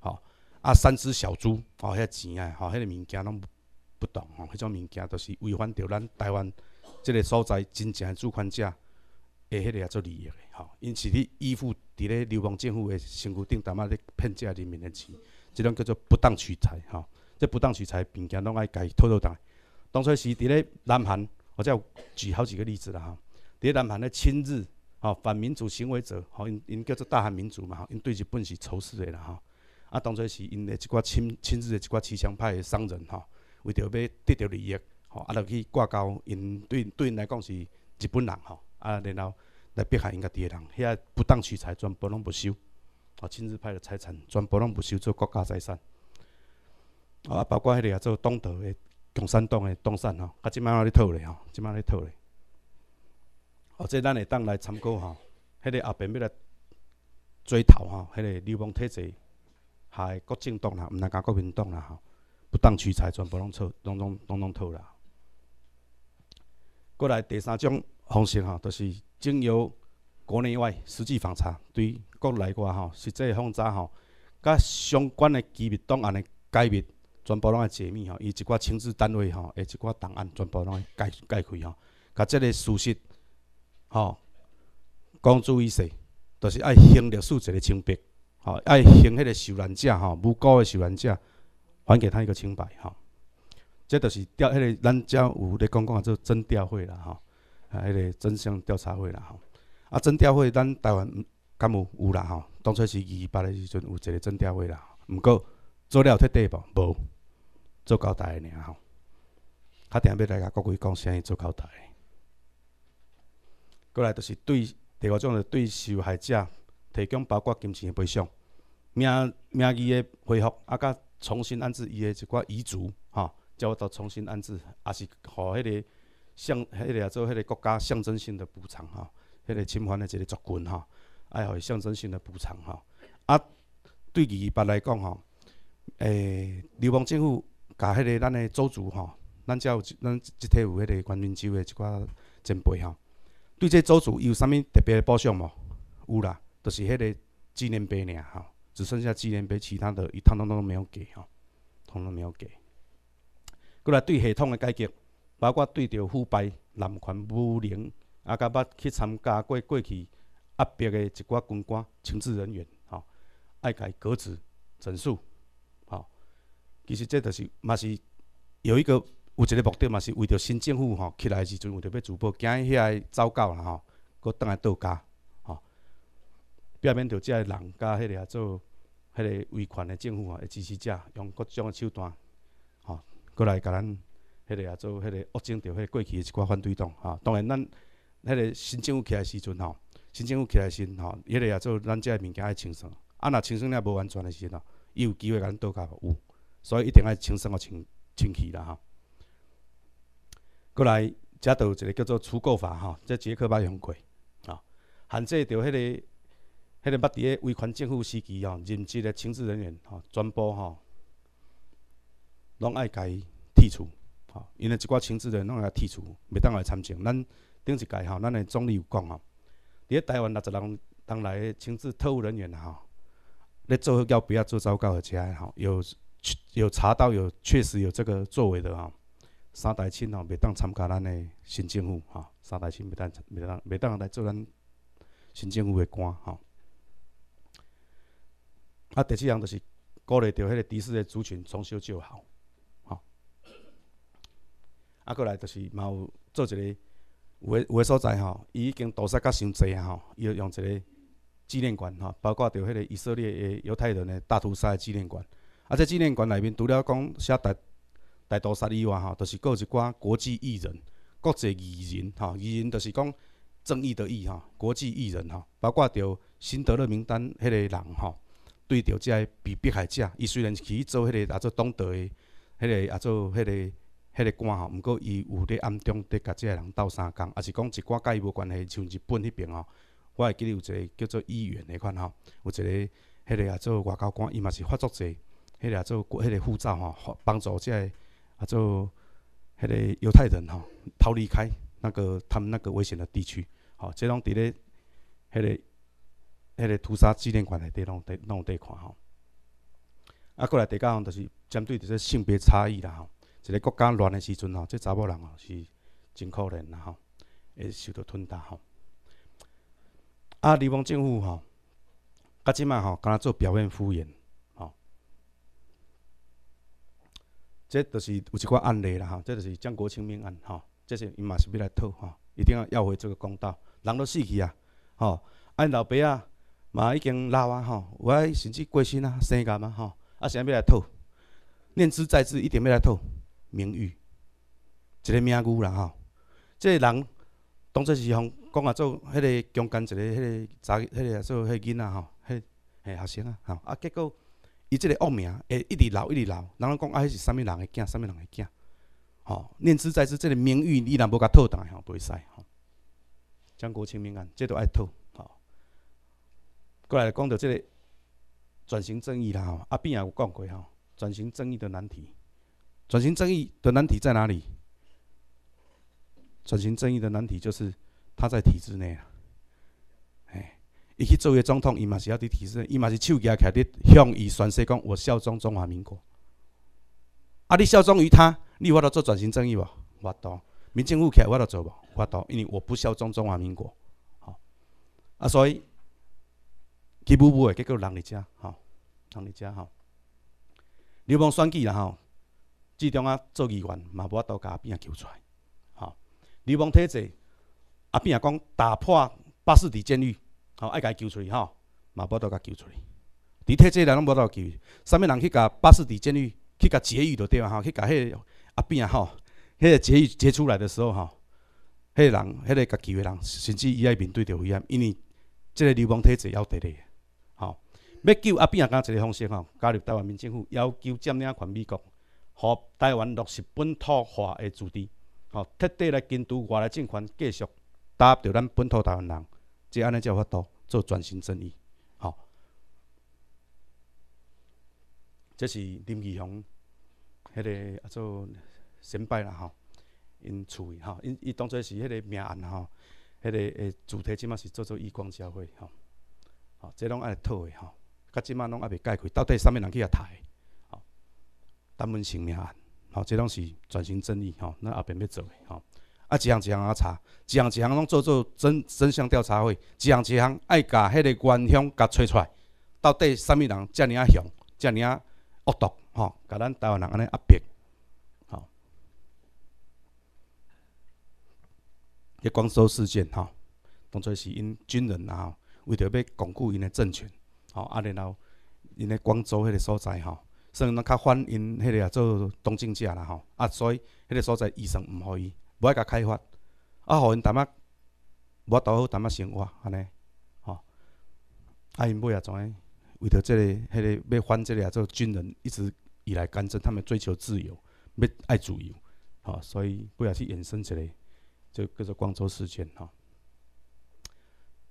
吼啊，三只小猪，吼遐钱啊，吼遐物件拢。不懂吼，迄种物件都是违反着咱台湾即个所在真正的主权者嘅迄个做利益的吼。因此，你依附伫咧流氓政府的身躯顶淡仔咧骗遮人民的钱，即种叫做不当取财吼。这不当取财，物件拢爱家己偷偷带。当初是伫咧南韩，我再举好几个例子啦吼，伫咧南韩咧亲日吼、反民主行为者吼，因因叫做大韩民族嘛吼，因对日本是仇视的啦吼。啊，当初是因的一寡亲亲日的一寡持枪派的商人吼。为着要得到利益，吼，啊，落去挂钩，因对对因来讲是日本人，吼，啊，然后来迫害因家己诶人，遐不当取财，全部拢没收，啊，亲自派的财产，全部拢没收做国家财产，啊，包括迄个做东德的共产党诶东山，吼，啊，摆次咧偷咧，吼，摆次咧偷咧，哦，即咱会当来参考，吼，迄个后边要来追讨，吼，迄个流氓体制，害国政党啦，毋通讲国民党啦，吼。不当取财，全部拢偷，拢拢拢拢偷啦！过来第三种方式吼，就是经由国内外实际访查，对国内外吼实际访查吼，甲相关的机密档案的解密，全部拢解密吼，伊一寡情报单位吼，下一寡档案全部拢解解开吼，甲即个事实吼，公诸于世，就是爱行历数字的清白，吼爱行迄个受难者吼无辜的受难者。还给他一个清白，哈！即就是调迄个咱遮有咧讲讲个，做真调会啦，吼，啊，迄个真相调查会啦，吼，啊，真调会咱台湾敢有有啦，吼，当初是二八的时阵有一个真调会啦，毋过做了彻底无，无做交代个尔，吼。较定要来甲各位讲啥物做交代？过来着是对第五种就对受害者提供包括金钱的赔偿、名名誉的恢复啊，甲。重新安置伊诶一寡遗族，吼，叫我到重新安置，也是互迄个象，迄个做迄个国家象征性的补偿，吼，迄个侵犯的一个族群，吼，爱互象征性的补偿，吼。啊，对二八来讲，吼，诶，流氓政府甲迄个咱诶祖族，吼，咱只有咱即体有迄个关明州诶一寡前辈，吼。对这祖族有啥物特别的补偿无？有啦，就是迄个纪念碑尔，吼。只剩下纪念碑，其他的一通通都没有给哈，通通没有给。过来对系统的改革，包括对着腐败、滥权、污廉，啊，甲捌去参加过过去压迫的一寡军官、情治人员，吼，爱改革职、整肃，吼。其实这著是嘛是有一个有一个目的嘛，是为着新政府吼起来的时阵，为着要逐步今起啊糟糕啦吼，佫倒来倒家。下面着遮个人，甲迄个啊，做迄个维权的政府啊，支持遮用各种个手段，吼，过来甲咱迄个啊做迄个恶整着迄过去的一寡反对党，吼。当然咱迄个新政府起来时阵吼，新政府起来阵吼，迄个啊做咱遮个物件爱清算。啊，若清算了无完全的时阵，吼，伊有机会甲咱倒去有，所以一定要清算个清清气啦，吼，过来遮就有一个叫做“出购法”吼，遮捷克捌用过吼，啊，限制着迄个。迄个捌伫个维权政府时期吼，任职的情伏人员吼，全部吼，拢爱家剔除吼。因为一寡情伏人员拢爱剔除，袂当来参政。咱顶一届吼，咱的总理有讲吼，伫在台湾六十人当来嘞情伏特务人员吼，咧做够不要做糟糕的遮吼，有有查到有确实有这个作为的吼，三大青吼袂当参加咱的新政府吼，三大青袂当袂当袂当来做咱新政府的官吼。啊！第四项就是鼓励着迄个迪士的族群重修旧好，吼。啊，过来就是嘛有做一个有诶有诶所在吼，伊已经屠杀较伤济啊吼，伊用一个纪念馆吼，包括着迄个以色列诶犹太人诶大屠杀诶纪念馆。啊，在纪念馆内面除了讲写大大屠杀以外吼，就是有一寡国际艺人、国际艺人吼，艺人就是讲正义的义吼，国际艺人吼，包括着辛德勒名单迄个人吼。对著遮个被逼害者，伊虽然是去做迄个啊做当国的，迄个啊做迄个，迄个官吼，毋过伊有咧暗中伫甲遮个人斗相共，啊是讲一寡甲伊无关系，像日本迄边吼，我会记有一个叫做议员迄款吼，有一个迄个啊做外交官，伊嘛是发作者，迄个啊做迄个护照吼，帮助遮个啊，做迄个犹太人吼逃离开那个他们那个危险的地区，吼，即拢伫咧迄个。迄个屠杀纪念馆内底，两拢得看吼，啊，过来第个吼，就是针对着是性别差异啦吼，一个国家乱的时阵吼，这查某人吼是真可怜啦吼，会受到吞打吼，啊，尼泊政府吼，噶即卖吼，敢若做表面敷衍吼，这就是有一寡案例啦哈，这就是江国清命案吼，这些伊嘛是要来讨吼，一定要要回这个公道，人都死去啊，吼，啊、老爸啊。嘛已经老啊吼，有我甚至过身啊，生囝仔吼，啊啥要来讨？念兹在兹，一定要来讨名誉，一个名牛啦吼。即个人当作是让讲啊，做迄个中间一个迄个查迄个做迄个囡仔吼，迄个学生啊吼，啊结果伊即个恶名，会一直留一直留，人拢讲啊，迄是啥物人个囝，啥物人个囝。吼，念兹在兹，即个名誉你若无甲讨来吼，袂使吼。蒋国清敏感，即都爱讨。过来讲到这个转型正义啦，吼，阿边也有讲过吼，转型正义的难题，转型正义的难题在哪里？转型正义的难题就是他在体制内啊，哎，伊去作为总统，伊嘛是要伫体制，内，伊嘛是手举起来的，向伊宣誓讲我效忠中华民国，啊，你效忠于他，你有法做转型正义无？我度，民政有起来我倒做无？我度，因为我不效忠中华民国，吼，啊，所以。吉步步的，结果人伫遮吼，人伫遮吼。刘邦选举啦吼，最终啊做议员嘛，无度甲阿边仔救出来吼。刘邦体制阿边仔讲打破巴士底监狱，吼爱伊救出来吼，嘛无法甲伊救出来。伫体制内拢无法度救，啥物人去甲巴士底监狱去甲劫狱着对嘛？吼，去甲迄个阿边仔吼，迄个劫狱劫出来的时候吼，迄个人迄个甲救会人，甚至伊爱面对着危险，因为即个流氓体制犹得咧。要救阿扁也讲一个方式吼，加入台湾民政府，要求占领权，美国和台湾落实本土化的主题，吼，彻底来监督外来政权，继续打着咱本土台湾人，即安尼有法度做转型正义，吼。这是林义雄迄个啊做先拜啦吼，因厝吼，因伊当作是迄个命案吼，迄个诶主题即嘛是做做义工协会吼，吼，即拢爱套诶吼。甲即满拢也未解开，到底啥物人去遐杀？吼，单门成命案，吼，即拢是转型正义，吼，咱后边要做诶，吼。啊，一项一项啊查，一项一项拢做做真真相调查会，一项一项爱甲迄个元凶甲揣出来，到底啥物人遮尔啊凶，遮尔啊恶毒，吼，甲咱台湾人安尼压迫，吼。迄光复事件，吼，当初是因军人啊，为着要巩固因诶政权。吼啊，然后因咧广州迄个所在吼，所以咱较欢迎迄个啊做东征者啦吼。啊，所以迄个所在医生毋互伊，无爱甲开发，啊，互因淡仔，无倒好淡仔生活安尼，吼。啊，因尾啊怎诶，为着即个迄个要欢即个啊做军人，一直以来干政，他们追求自由，要爱自由，吼，所以尾啊去延伸一个，就叫做广州事件吼。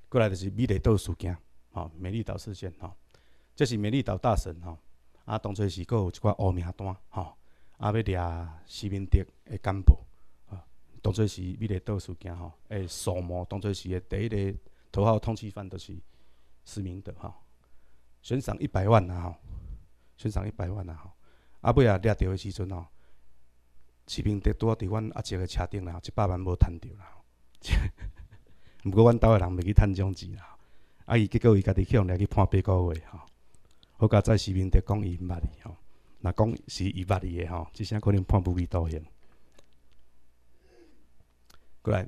过来就是美丽岛事件。哦，美丽岛事件哦，这是美丽岛大神哦，啊，当初是佫有一寡黑名单哦，啊，要掠施明德的干部啊，当初是迄个倒事件吼，诶，数模当初是的第一个头号通缉犯，就是施明德吼，悬赏一百万啊吼，悬赏一百万啊吼，啊，尾啊掠着的时阵哦，施明德拄啊伫阮阿叔的车顶啦，一百万无趁着啦，毋 过阮兜的人袂去趁种钱啦。啊！伊结果伊家己去用掠去判八个月吼，好甲再视频，就讲伊毋捌伊吼，若讲是伊捌伊诶吼，即声可能判不厘多嫌。过来，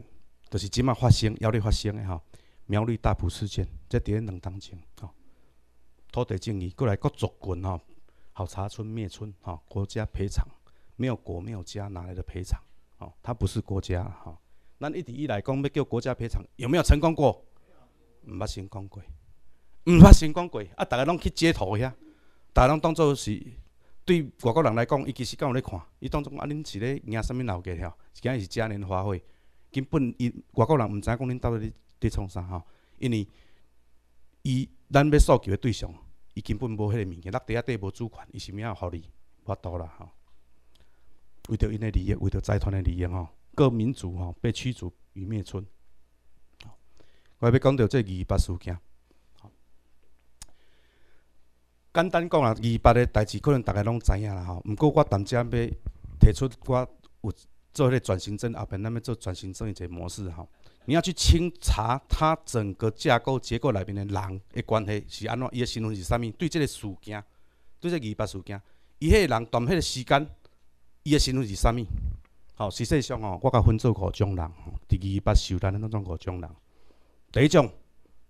就是即马发生幺咧发生诶吼，苗栗大埔事件，即点人当中吼，土地证伊过来，各族群吼，好查村灭村吼，国家赔偿没有国没有家哪来的赔偿吼，他不是国家吼，咱一直以来讲要叫国家赔偿，有没有成功过？毋捌先讲过，毋捌先讲过，啊！逐个拢去截图遐，逐个拢当做是对外国人来讲，伊其实敢有咧看，伊当做讲啊，恁是咧影啥物老家吼，实际上是嘉年华会，根本伊外国人毋知影讲恁到底咧咧创啥吼，因为伊咱要诉求的对象，伊根本无迄个物件，咱底下底无主权，伊啥物啊互你法度啦吼，为着因的利益，为着财团的利益吼，各民族吼被驱逐、于灭村。我要讲到即二八事件，简单讲啊，二八的代志可能大家拢知影啦，吼。毋过我谈遮要提出我有做迄个转型证后面咱要做转型证一个模式，吼。你要去清查它整个架构结构内面的人的关系是安怎，伊的身份是啥物？对即个事件，对即二八事件，伊迄个人谈迄个时间，伊诶身份是啥物？吼，实际上吼，我甲分做五种人，吼，伫二八受难个那种五种人。第一种，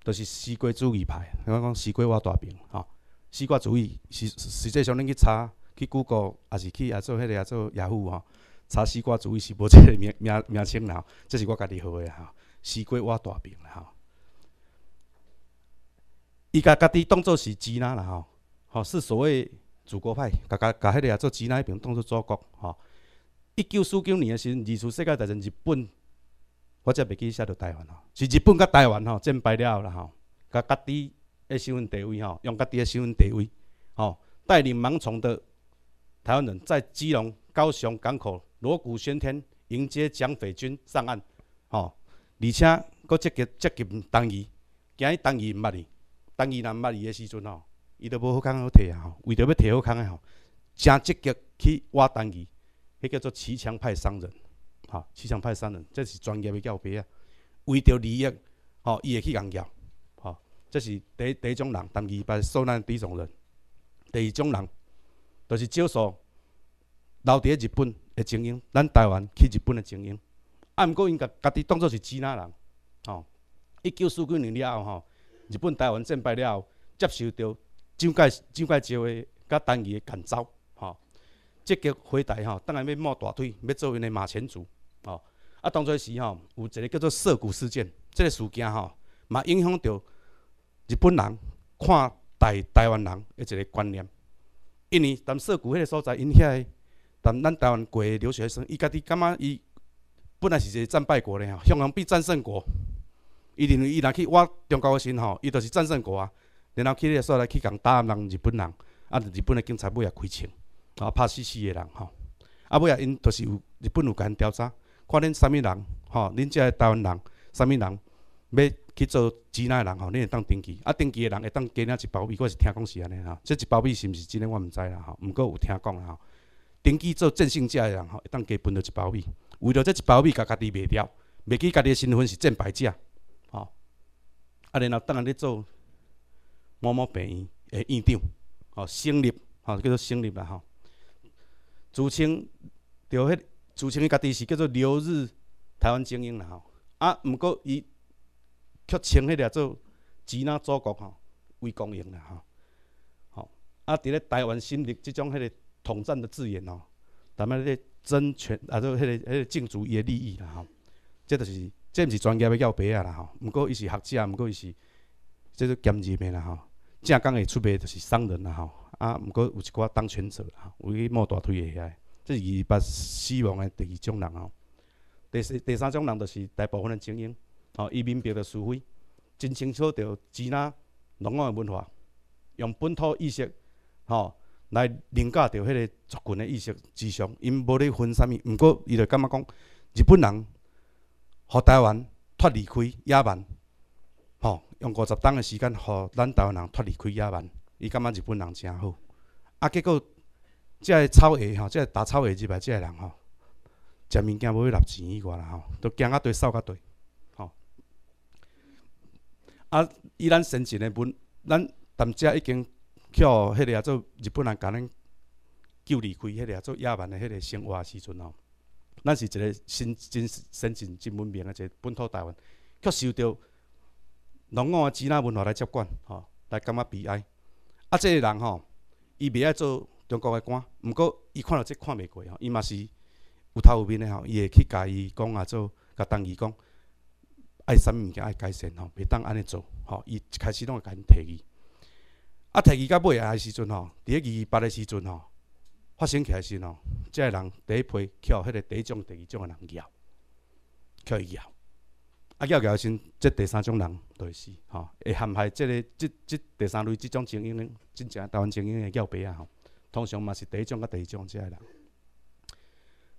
就是西瓜主义派，我讲西瓜我大饼，吼。西瓜主义，实实际上恁去查，去 Google，也是去也做迄个也做雅虎吼。查西瓜主义是无即个名名名称啦，吼，这是我家己号的吼，西瓜我大饼了哈。伊家家己当做是支那啦吼，吼是所谓祖国派，家家家迄个也做支那一边当做祖国，吼。一九四九年的时候，二次世界大战日本。我则袂记写到台湾哦，是日本甲台湾吼战败了啦吼，甲家己诶身份地位吼，用家己诶身份地位吼，带领盲从的台湾人在基隆、高雄港口锣鼓喧天迎接蒋匪军上岸吼，而且搁积极积极同意惊伊同意毋捌伊，当若毋捌伊诶时阵吼，伊都无好康好摕啊吼，为着要摕好康吼，上积极去挖同意迄叫做骑枪派商人。好，气象派三人，这是专业的教培啊。为着利益，吼，伊会去任教，吼，这是第第一种人。但于把受难第一种人，第二种人，就是少数留伫喺日本的精英，咱台湾去日本的精英，啊，毋过因家家己当做是支那人，吼。一九四九年了后，吼，日本台湾战败了后，接受着蒋介蒋介石嘅甲单于的赶走。吼，积极回台，吼，当然要冒大腿，要做因的马前卒。哦，啊，当初时吼，有一个叫做涉谷事件，即个事件吼，嘛影响着日本人看待台湾人的一个观念。因为踮涉谷迄个所在，因遐个踮咱台湾过的留学生，伊家己感觉伊本来是一个战败国吼，香港比战胜国。伊认为伊若去挖中国个心吼，伊就是战胜国啊。然后去迄个所在去共打人日本人，啊，日本的警察尾也开枪，啊，拍死死个人吼。啊尾啊，因就是有日本有因调查。看恁什么人，吼，恁这台湾人什么人，要去做指南诶人，吼，恁会当登记。啊，登记的人会当加领一包米，我是听讲是安尼哈。这一包米是毋是真诶，我毋知啦，吼毋过有听讲吼，哈。登记做正性者的人，吼，会当加分到一包米。为了这一包米，甲家己卖掉，袂记家己诶身份是正牌者，吼。啊，然后当然咧做某某病院诶院长，吼，升立，吼，叫做升立啦，吼。自称，着迄。自称伊家己是叫做留日台湾精英啦吼，啊，毋过伊却称迄个做支那祖国吼为光荣啦吼，吼啊！伫咧台湾新立即种迄个统战的字眼哦，谈迄咧争权啊做迄个迄个竞逐伊的利益啦吼，这著是这毋是专业的要白啊啦吼，毋过伊是学者，毋过伊是即做兼职的啦吼，正港会出卖著是商人啦吼，啊，毋过有一寡当权者啦，去毛大腿会遐？这是捌死亡的第二种人哦。第三第三种人就是大部分的精英哦，伊明白个是非，真清楚着自那两岸的文化，用本土意识吼来凌驾着迄个族群的意识之上，因无咧分啥物，毋过，伊着感觉讲日本人，互台湾脱离开野蛮，吼用五十天的时间，互咱台湾人脱离开野蛮，伊感觉日本人诚好，啊，结果。即个草鞋吼，即个打草鞋入来，即个人吼，食物件无去拿钱以外啦吼，都惊啊对，扫啊对，吼。啊，以咱先进的文，咱咱遮已经去迄个啊做日本人，甲咱救离开迄个啊做野蛮的迄个生活时阵吼，咱是一个真真先进、真文明的一个本土台湾，却受着浓厚的其他文化来接管吼，来感觉悲哀。啊，即个人吼，伊袂爱做。中国个官，毋过伊看到即看袂过吼，伊嘛是有头有面的吼，伊会去甲伊讲啊，做甲同伊讲爱啥物物件爱改善吼，袂当安尼做吼。伊一开始拢会甲因提议，啊提议到尾啊个时阵吼，伫咧二八的时阵吼，发生起来时吼，即个人第一批去互迄个第一种、第二种个人去互伊咬。啊跳跳先，即第三种人就会死吼，会陷害即个即即第三类即种精英真正台湾精英个跳白啊吼。通常嘛是第一种甲第二种遮个人，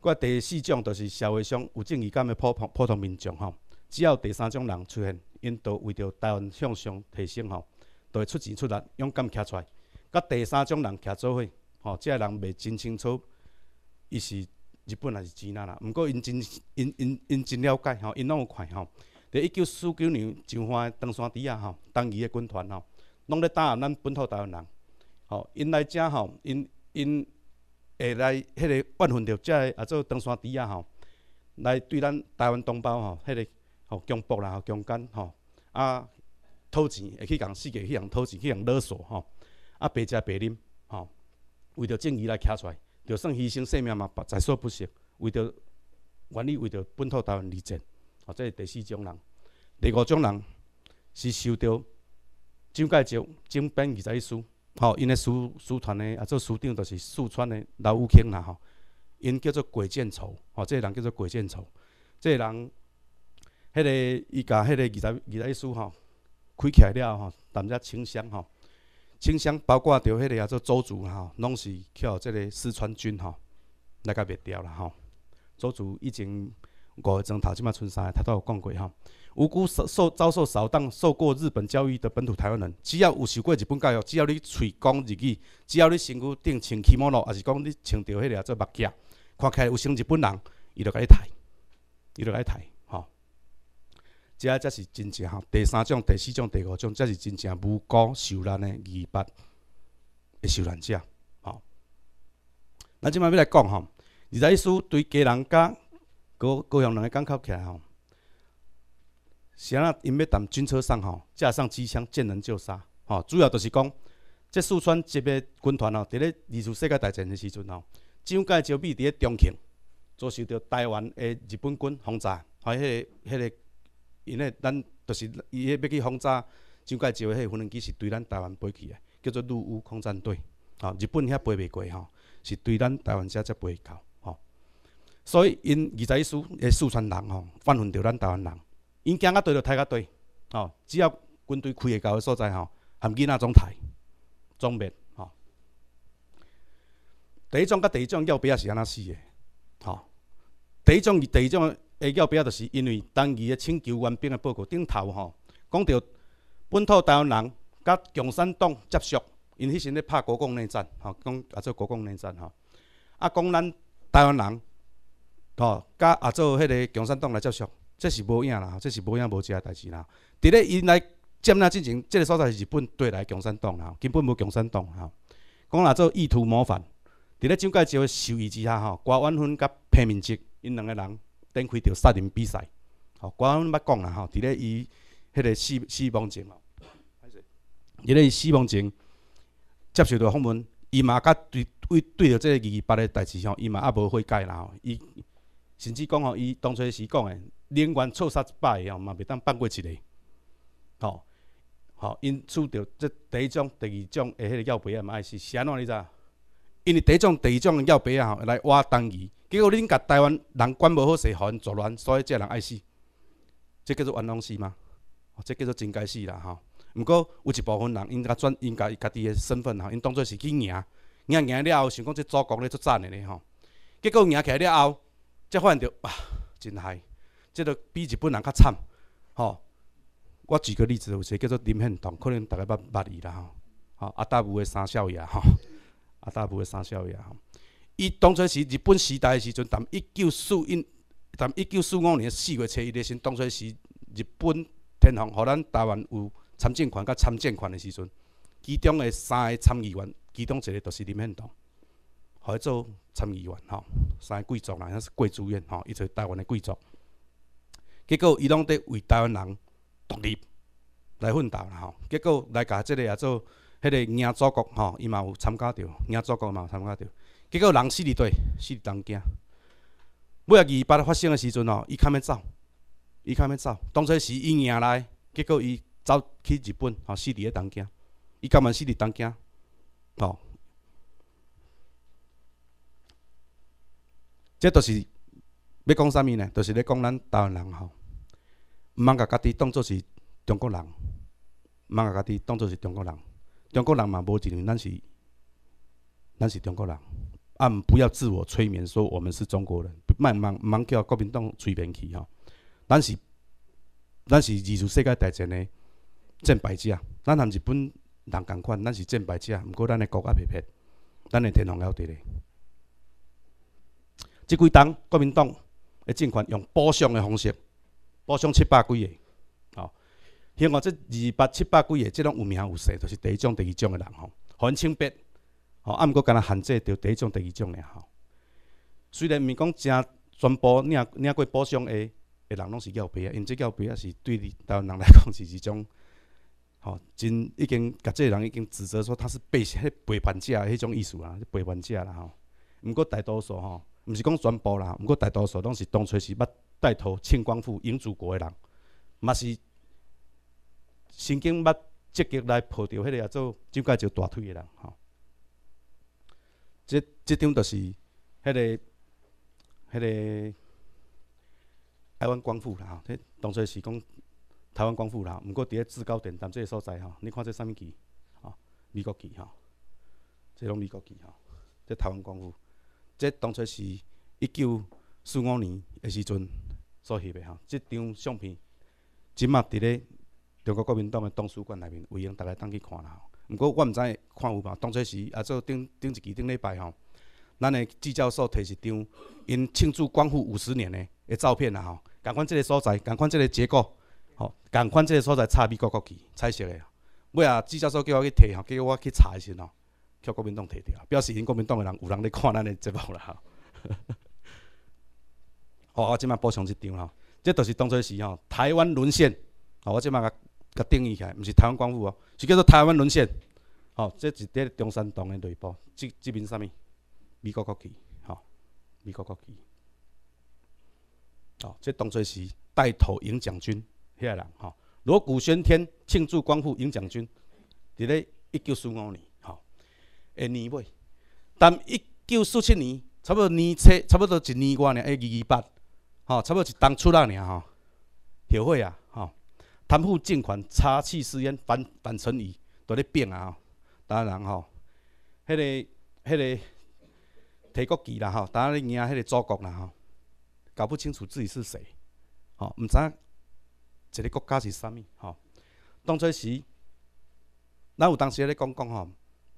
我第四种就是社会上有正义感的普普通民众吼。只要第三种人出现，因都为着台湾向上提升吼，都会出钱出力，勇敢站出。甲第三种人站做伙吼，即个人袂真清楚，伊是日本还是其他啦？不过因真因因因真了解吼，因拢有看吼。在一九四九年，上化登东山底下吼，东夷的军团吼，拢咧打咱本土台湾人。吼，因来遮吼，因因会来迄个怨恨着遮个，啊，做登山猪仔吼，来对咱台湾同胞吼，迄个吼强迫啦吼，强奸吼，啊偷钱会去共世界去共偷钱去共勒索吼，啊白食白啉吼，为着正义来徛出来，着算牺牲性命嘛，在所不惜，为着，愿意为着本土台湾而战，哦，即第四种人，第五种人是受着蒋介石蒋兵十一输。吼，因诶师师团诶，啊，做师长就是四川诶老武将啦吼。因叫做鬼见愁，吼，这个人叫做鬼见愁。这个人，迄个伊甲迄个二十二十师吼，开起来了吼，谈只清香吼，清香包括着迄个啊做周主吼，拢是靠即个四川军吼，那甲灭掉啦吼。周主以前。五二征头即卖剩个，他都有讲过吼，无辜受受遭受扫荡、受过日本教育的本土台湾人，只要有受过日本教育，只要你嘴讲日语，只要你身躯顶穿起毛啰，还是讲你穿着迄个做目镜，看起来有像日本人，伊就甲你杀，伊就甲你杀吼。这才则是真正吼，第三种、第四种、第五种，则是真正无辜受难的二八的受难者吼。咱即摆要来讲吼，二代一对家人甲高高雄两个港口起来吼，是安人因要弹军车上吼，架上机枪，见人就杀吼。主要就是讲，即四川籍个军团吼，伫咧二次世界大战的时阵吼，蒋介石尾伫咧重庆，遭受着台湾的日本军轰炸。啊，迄个迄个因咧咱，就是伊咧要去轰炸蒋介石的迄无人机，是对咱台湾飞去的，叫做陆乌空战队。吼，日本遐飞袂过吼，是对咱台湾遮才飞到。所以，因二十一师，欸，四川人吼，反浑着咱台湾人。因惊较对就杀较对，吼。只要军队开会到个所在吼，含几那种杀、总灭，吼。第一种甲第二要交表是安那死的，吼。第一种与第二种的要表就是因为当伊的请求援兵的报告顶头吼，讲着本土台湾人甲共产党接触，因迄时咧拍国共内战，吼，讲也做国共内战，吼。啊，讲咱台湾人。吼，甲也做迄个共产党来接触，这是无影啦，这是无影无遮个代志啦。伫咧因来占领之前，这个所在是日本对内共产党啦，根本无共产党吼。讲啊做意图谋反，伫咧蒋介石授意之下吼，郭万芬甲潘明哲，因两个人展开着杀人比赛。吼，郭万芬捌讲啦吼，伫咧伊迄个死死亡前吼，伫咧伊死亡前接受着访问，伊嘛甲对对着即个二二八的代志吼，伊嘛也无悔改啦吼，伊。甚至讲吼，伊当初时讲诶，宁愿错杀一摆个吼，嘛袂当放过一个，吼吼。因厝着即第一种、第二种诶迄个妖也毋嘛，是是安怎你知？因为第一种、第二种诶妖婆啊，吼来挖东夷，结果恁甲台湾人管无好势，互因作乱，所以即人爱死。即叫做冤枉死嘛，即叫做真该死啦吼。毋过有一部分人，因甲转，因甲伊家己诶身份吼，因当做是去赢，赢赢了后想讲即祖国咧出战诶呢吼，结果赢起来了后。才发现着，哇，真害，即个比日本人较惨，吼。我举个例子，有一个叫做林献堂，可能大家捌，捌伊啦，吼。吼，阿达埔的三少爷，吼，阿达埔的三少爷，吼，伊当初是日本时代时阵，从一九四一，从一九四五年四月初一勒时，当初是日本天皇，互咱台湾有参政权甲参政权诶时阵，其中诶三个参议员，其中一个就是林献堂。来做参议员吼，三个贵族啦，那是贵族院吼，伊就台湾的贵族。结果伊拢在为台湾人独立来奋斗啦吼。结果来甲即个也做，迄个赢祖国吼，伊嘛有参加着，赢祖国嘛有参加着。结果人死伫底，死伫东京。啊，二八发生的时阵吼，伊较要走，伊较要走，当初是伊赢来，结果伊走去日本吼，死伫咧东京，伊根本死伫东京，吼。这都是要讲啥物呢？都是咧讲咱台湾人吼，毋通甲家己当作是中国人，毋通甲家己当作是中国人。中国人嘛无一定咱是咱是中国人，毋不要自我催眠说我们是中国人，不毋茫毋茫叫国民党催眠去吼。咱是咱是二十世界大战的战败者，咱含日本人同款，咱是战败者，毋过咱的国家皮皮，咱的天皇要伫咧。即几党国民党诶政权用补偿诶方式补偿七百几个哦，像我即二百七百几个即拢有名有势，就是第一种、第二种诶人吼，还清白哦。啊，毋过干若限制着第一种、第二种俩吼。虽然毋是讲诚全部领领过补偿诶诶人拢是叫白，因即叫白是对你台湾人来讲是一种哦，真已经甲即个人已经指责说他是背背叛者迄种意思啊，背叛者啦吼。毋过大多数吼。毋是讲全部啦，毋过大多数拢是当初是捌带头清光复、英祖国的人，嘛是曾经捌积极来抱着迄个也做蒋介石大腿的人吼。即即张就是迄个、迄个台湾光复啦吼。迄当初是讲台湾光复啦，毋过伫咧至高点，但即个所在吼，你看这啥物旗？哦，美国旗吼，这拢美国旗吼，这台湾光复。即当初是一九四五年诶时阵所翕诶吼，即张相片即嘛伫咧中国国民党诶党史馆内面，有闲大家当去看啦吼。毋过我毋知看有无，当初是啊做顶顶一期顶礼拜吼，咱诶季教授摕一张因庆祝光复五十年诶照片啦吼，共款即个所在，共款即个结构，吼，共款即个所在差美国国旗彩色诶。尾仔季教授叫我去摕吼，叫我去查一下吼。叫国民党摕掉，表示因国民党诶人有人咧看咱诶节目啦。好，我即摆补充一张吼，即就是当初是吼台湾沦陷，吼我即摆甲甲定义起来，毋是台湾光复哦，是叫做台湾沦陷。吼，即是伫中山党诶内部，即即边啥物？美国国旗，吼，美国国旗。吼，即当初是带头赢奖军遐人，吼，锣鼓喧天庆祝光复赢奖军，伫咧一九四五年。一年尾，但一九四七年，差不多年初，差不多一年寡一二二八，吼，差不多是当初啊年吼，后悔啊吼，贪腐尽款，插翅私烟，反反成伊都咧变啊吼，当然吼，迄个迄个提国旗啦吼，当然赢迄个祖国啦吼，搞不清楚自己是谁，吼，毋知一个国家是啥物吼，当初时，咱有当时咧讲讲吼。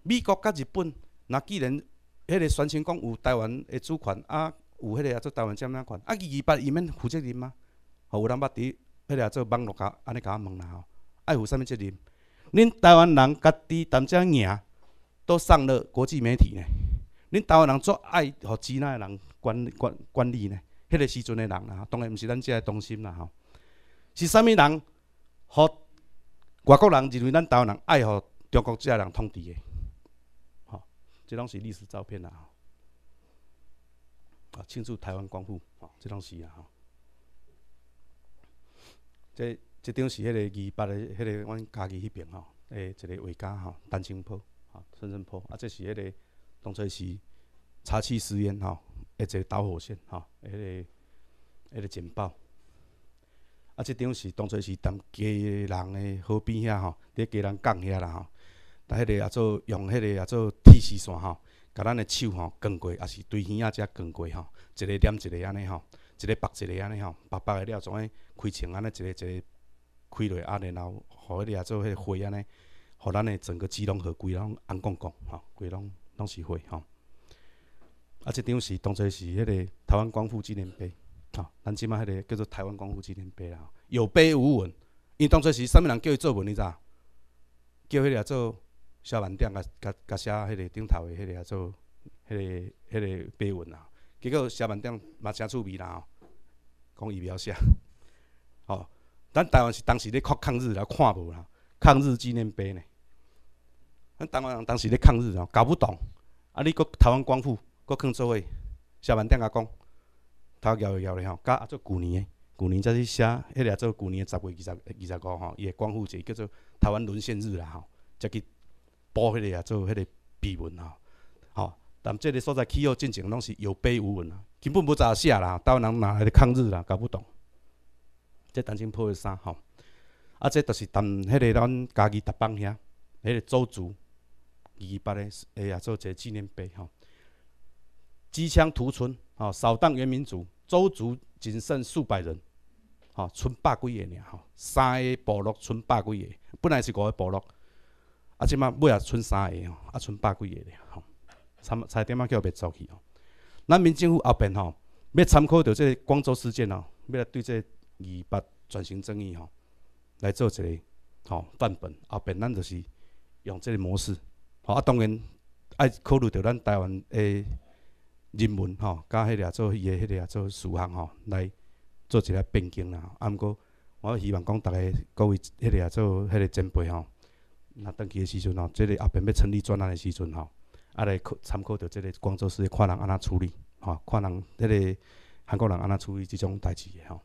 美国佮日本，若既然迄个宣称讲有台湾诶主权，啊有迄个啊做台湾遮领权，啊二二八伊免负责任吗？吼，有人捌伫迄个做网络甲安尼甲我问啦吼，爱负啥物责任？恁台湾人甲伫谈遮啊，都上了国际媒体呢。恁台湾人做爱互其他诶人管管管理呢？迄个时阵诶人啦，当然毋是咱遮诶中心啦吼。是啥物人，互外国人认为咱台湾人爱互中国遮诶人统治诶。这张是历史照片啦，啊，庆祝台湾光复，啊，这张是啊，哈，这这张是迄个二八的，迄个阮家己迄边吼，诶，一个画家吼，陈清波，啊，陈清波，啊，这是迄个当初是茶器实验吼，一个导火线，吼，迄个，迄个警报，啊，这张是当初是陈家人诶河边遐吼，伫家人港遐啦吼。啊迄个也做用迄个也做铁丝线吼，甲咱的手吼扛过，也是对耳仔遮扛过吼，一个点一个安尼吼，一个绑一个安尼吼，绑绑个了，种个开枪安尼一个一个开落，啊然后，互迄个也做迄个花安尼，互咱的整个枝拢合规拢红光光吼，规拢拢是花吼。啊，即张是当初是迄个台湾光复纪念碑，吼，咱即马迄个叫做台湾光复纪念碑啦。有碑无文，伊当初是啥物人叫伊做文呢？㖏，叫迄个啊做。写万长甲甲甲写迄个顶头诶迄个做迄个迄个碑文啊。结果写万长嘛诚趣味啦，吼，讲伊袂晓写，哦，咱台湾是当时咧抗抗日啦，看无啦，抗日纪念碑呢，咱台湾人当时咧抗日吼，搞不懂，啊，你搁台湾光复，搁抗做会，写万长甲讲，头摇摇咧吼，甲啊做旧年诶，旧年则去写迄个做旧年十月二十二十号吼，诶光复节叫做台湾沦陷日啦吼，才去补迄个啊，做迄个碑文吼，吼，但即个所在气候正常，拢是有碑无文啊，根本无咋写啦。台湾人哪来的抗日啦？搞不懂。这单肩背的衫吼，啊，这著是谈迄个咱家己台邦遐，迄个周族，八把嘞哎呀做一个纪念碑吼。机枪屠村，吼扫荡原民族，周族仅剩数百人，吼，剩百几个尔吼，三个部落剩百几个，本来是五个部落。啊，即马尾啊，剩三个吼，啊，剩百几个咧吼，差差点仔叫袂走去吼。咱民政府后边吼，要参考着即个广州事件吼，要来对即个二八转型争议吼，来做一个吼范本。后边咱就是用即个模式，吼啊，当然爱考虑到咱台湾诶人民吼，甲迄个做伊诶迄个做事项吼，来做一下变更啦。啊，毋过我希望讲，逐个各位迄个做迄个前辈吼。那登记的时阵吼，即个阿扁要成立专案的时阵吼，啊来参考着即个广州市的看人安那处理吼，看人迄个韩国人安那处理即种代志的吼。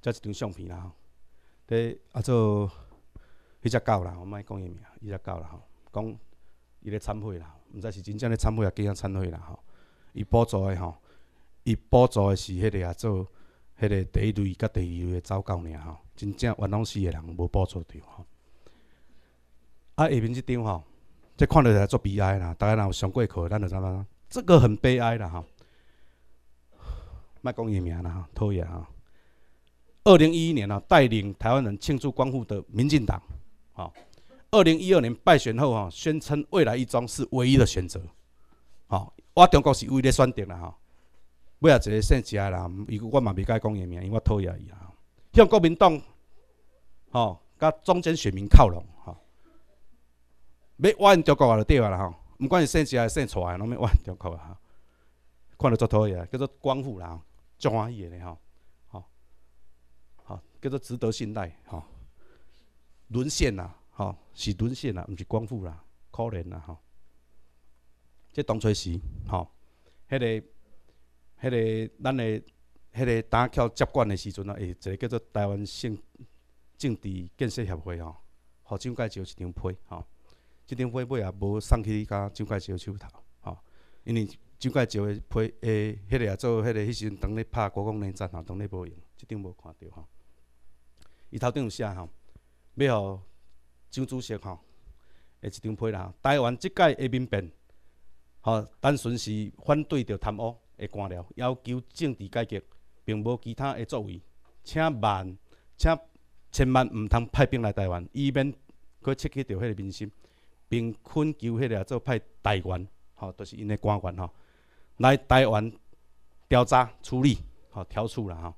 再一张相片啦，伫啊做迄只狗啦，我莫讲伊名，伊只狗啦吼，讲伊咧忏悔啦，毋知是真正咧忏悔啊，假个忏悔啦吼。伊补助的吼，伊补助的是迄个啊做迄个第一类甲第二类的走狗尔吼，真正冤枉死的人无补助着吼。啊，下边即张吼，即看到来做悲哀啦。大家若有上过课，咱就知影，这个很悲哀啦吼。莫讲伊名啦，哈，讨厌啊！二零一一年啊，带领台湾人庆祝光复的民进党，吼。二零一二年败选后吼宣称未来一中是唯一的选择，吼。我中国是唯一的选择啦，哈。不要一个姓治啦，如伊我嘛甲伊讲伊名，因为我讨厌伊啊。向国民党，吼，甲中间选民靠拢。要玩中国话就对啦吼，唔管是姓氏还是姓蔡，拢要玩中国话。看到足图厌，叫做光复啦，专诶咧吼，吼、吼叫做值得信赖吼。沦陷啦，吼是沦陷啦，毋是光复啦，可怜啦吼。即当初时吼，迄个，迄个咱诶迄个打桥接管的时阵啊，一个叫做台湾政政治建设协会吼，何俊改照一张批吼。即张批尾也无送去伊家蒋介石手头，吼，因为蒋介石个批，欸，迄个也做迄个迄时阵当咧拍国共内战吼，当咧无用，即张无看着吼。伊头顶有写吼，要互蒋主席吼，诶一张批啦，台湾即届下民变，吼，单纯是反对着贪污个官僚，要求政治改革，并无其他诶作为，请万请千万毋通派兵来台湾，以免搁失去着迄个民心。并恳求迄个做派台湾，吼，就是因的官员吼，来台湾调查处理，吼，调处啦，吼。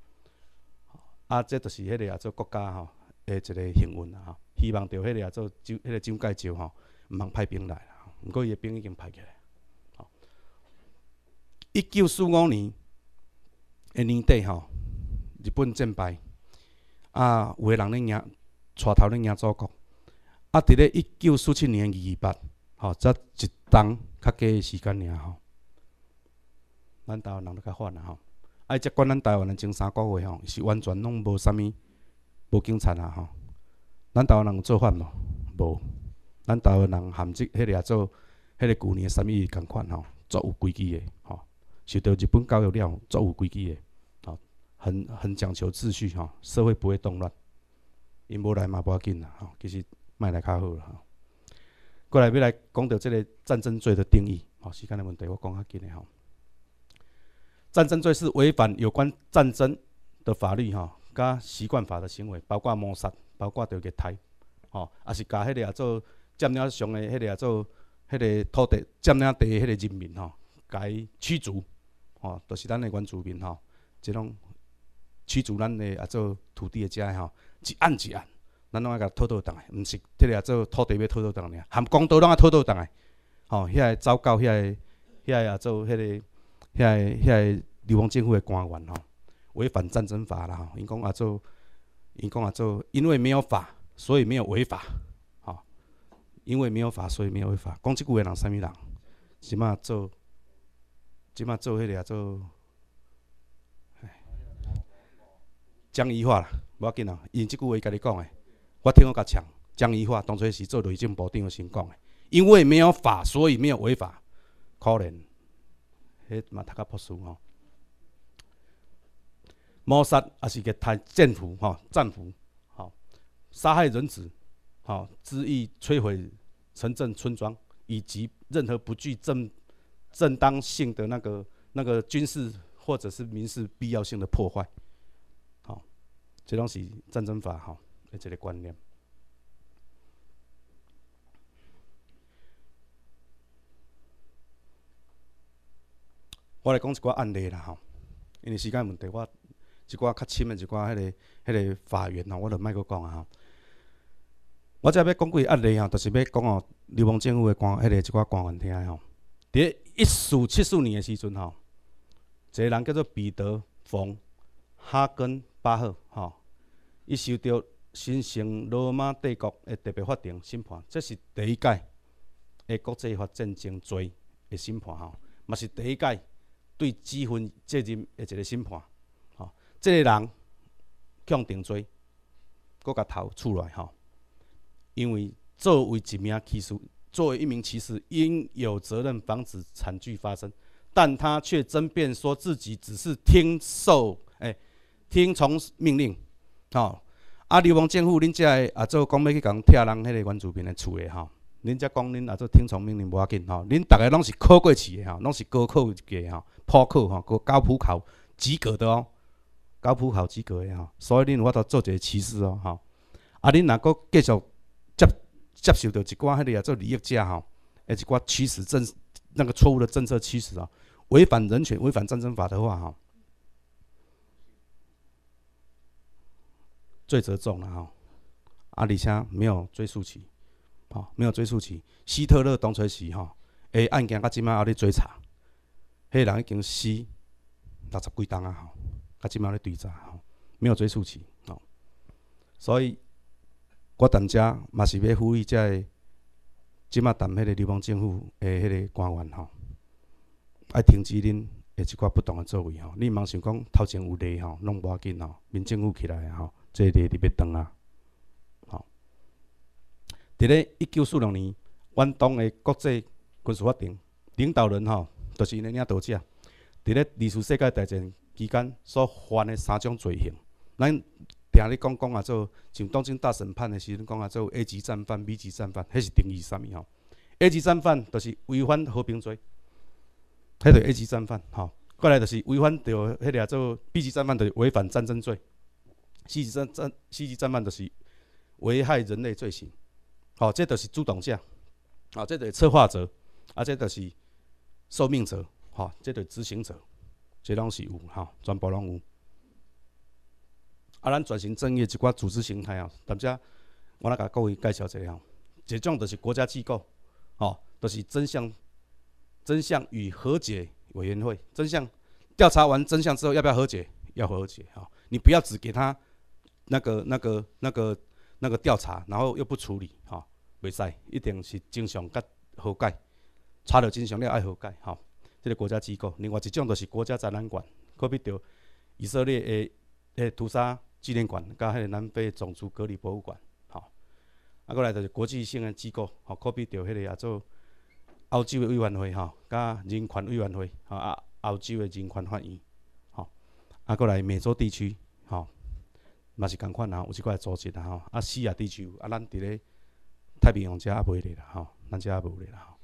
啊，这就是迄个啊做国家吼的一个幸运啦，吼。希望着迄个啊做金，迄个蒋介州吼，毋通派兵来啦。毋过伊的兵已经派起来。吼、一九四五年的年底吼，日本战败，啊，有个人咧赢，带头咧赢祖国。啊！伫咧一九四七年二月八，吼，才一冬较加诶时间尔吼。咱台湾人咧较反啊吼，啊接管咱台湾诶前三个月吼，是完全拢无啥物，无警察啊吼。咱台湾人有做法无？无。咱台湾人含即迄个做，迄个旧年啥物共款吼，足有规矩个吼，受到日本教育了，足有规矩个吼，很很讲求秩序吼，社会不会动乱。因无来嘛，无要紧啦吼，其实。卖来较好了吼，过来要来讲到即个战争罪的定义，吼，时间的问题我讲较紧的吼。战争罪是违反有关战争的法律吼，甲习惯法的行为，包括谋杀，包括着虐待，吼，啊是甲迄个啊做占领上的迄个啊做，迄个土地占领地的迄个人民吼，甲伊驱逐，吼，著是咱的原住民吼，即种驱逐咱的啊做土地的者吼，一案一案。咱拢爱甲讨倒渡来，毋是，迄个做土地要讨渡党尔，含公道拢爱讨倒党诶，吼，遐走狗，遐遐也做迄个，遐遐流亡政府诶官员吼，违反战争法啦吼，因讲也做，因讲也做，因为没有法，所以没有违法，吼，因为没有法，所以没有违法。讲即句话人啥物人？即码做，即码做迄个也做，哎，讲义化啦，无要紧哦，因即句话甲你讲诶。我听我甲枪，江一化当初是做雷政波定个成功诶。因为没有法，所以没有违法。可能，迄嘛，他个特殊哦。谋杀也是个贪政府吼，战俘吼，杀害人质吼，恣意摧毁城镇、村庄，以及任何不具正正当性的那个那个军事或者是民事必要性的破坏。好，这东西战争法哈。诶，一个观念。我来讲一寡案例啦吼，因为时间问题，我一寡较深诶一寡迄个迄个法源吼，我著卖阁讲啊吼。我只要讲几个案例吼，著是要讲哦，流氓政府诶官，迄个一寡官员听吼。伫一四七四年诶时阵吼，一个人叫做彼得冯哈根巴赫吼，伊收到。型罗马帝国的特别法庭审判，这是第一届的国际法战争罪的审判，吼，也是第一届对指分责任的一个审判。吼，这个人向定罪，搁甲逃出来，吼。因为作为一名骑士，作为一名骑士，应有责任防止惨剧发生，但他却争辩说自己只是听受，哎，听从命令，吼。啊！流氓政府，恁遮也做讲要去共拆人迄个原住民的厝的吼。恁遮讲恁也做听从命令无要紧吼。恁逐个拢是考过试的吼，拢是高考一的吼，普考吼，高高普考及格的哦，高普考及格的吼，所以恁有法度做个歧视哦吼，啊，恁若个继续接接受到一寡迄个啊做利益者吼，诶一寡歧视政那个错误的政策歧视哦，违反人权、违反战争法的话吼。罪责重了吼，啊！而且没有追诉期，吼，没有追诉期。希特勒当初时吼，诶，案件到即摆还咧追查，迄人已经死六十几栋啊吼，到即摆咧追查吼，没有追诉期吼。所以，我谈遮嘛是要呼吁遮个，即摆谈迄个流氓政府诶，迄个官员吼，要停止恁诶一寡不当的作为吼，你茫想讲头前有利吼，拢无要紧吼，民政府起来吼。这个伫别当啊！吼！伫咧一九四六年，阮党诶国际军事法庭领导人吼，著是因个领导者。伫咧二次世界大战期间所犯诶三种罪行，咱常咧讲讲啊，做，像当今大审判诶时阵讲啊，做 A 级战犯、B 级战犯，迄是定义啥物吼？A 级战犯著是违反和平罪，迄个 A 级战犯吼，过来著是违反著迄个做 B 级战犯，著是违反战争罪。袭击战战，袭击战犯就是危害人类罪行。好，这就是主动者，好，这是策划者，啊，这都是受命者，好，这是执行者，这拢是有哈，全部拢有。啊，咱转型正义一寡组织形态啊，大家我来甲各位介绍一下。吼，这种就是国家机构，吼，就是真相真相与和解委员会。真相调查完真相之后，要不要和解？要和解哈，你不要只给他。那个、那个、那个、那个调查，然后又不处理，吼，袂使，一定是正常甲和解，查到正常要爱和解，吼。这个国家机构，另外一种就是国家展览馆，可比着以色列的诶屠杀纪念馆，甲迄个南非种族隔离博物馆，吼。啊，过来就是国际性的机构，吼，可比着迄个也做欧洲的委员会，吼，甲人权委员会，吼、啊，欧洲的人权法院，吼，啊，过来美洲地区，吼。嘛是共款啊，有一寡组织啦吼，啊，西亚地区，啊，咱伫咧太平洋遮也袂咧啦吼，咱遮也无咧啦，吼。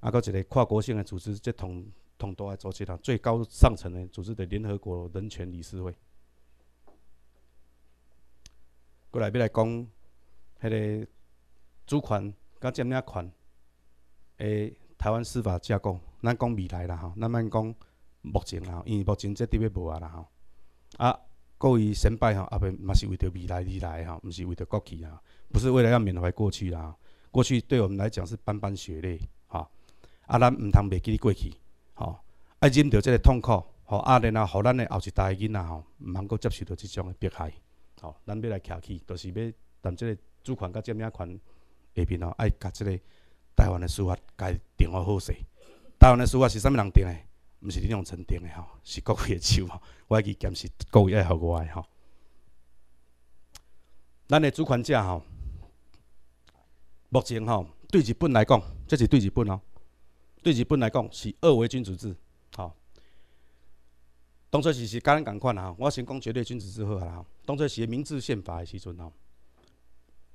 啊，佮一个跨国性诶组织，即统统都诶组织啦，最高上层诶组织的联合国人权理事会。过来要来讲，迄个主权甲占领权，诶，台湾司法架构，咱讲未来啦吼，咱莫讲目前啦吼，因为目前即伫要无啊啦吼，啊。够于成败哈，阿不嘛是为着未来而来哈，毋是为着过去啊，不是为了要缅怀过去啦。过去对我们来讲是斑斑血泪哈，啊，咱毋通未记哩过去，吼，爱忍着即个痛苦，吼，啊，然后，互咱的后一代囡仔吼，毋通阁接受到即种迫害，吼，咱要来徛起，就是要踮即个主权甲占领权下边吼，爱甲即个台湾的司法改定好好势。台湾的司法是啥物人定的？毋是你用称定诶吼，是国会诶手吼，我系去监视国会爱互我诶吼。咱诶主权者吼，目前吼对日本来讲，即是对日本哦，对日本来讲是二维君主制吼。当初是是甲咱共款啊，我先讲绝对君主制好啊，吼。当初是个明治宪法诶时阵吼，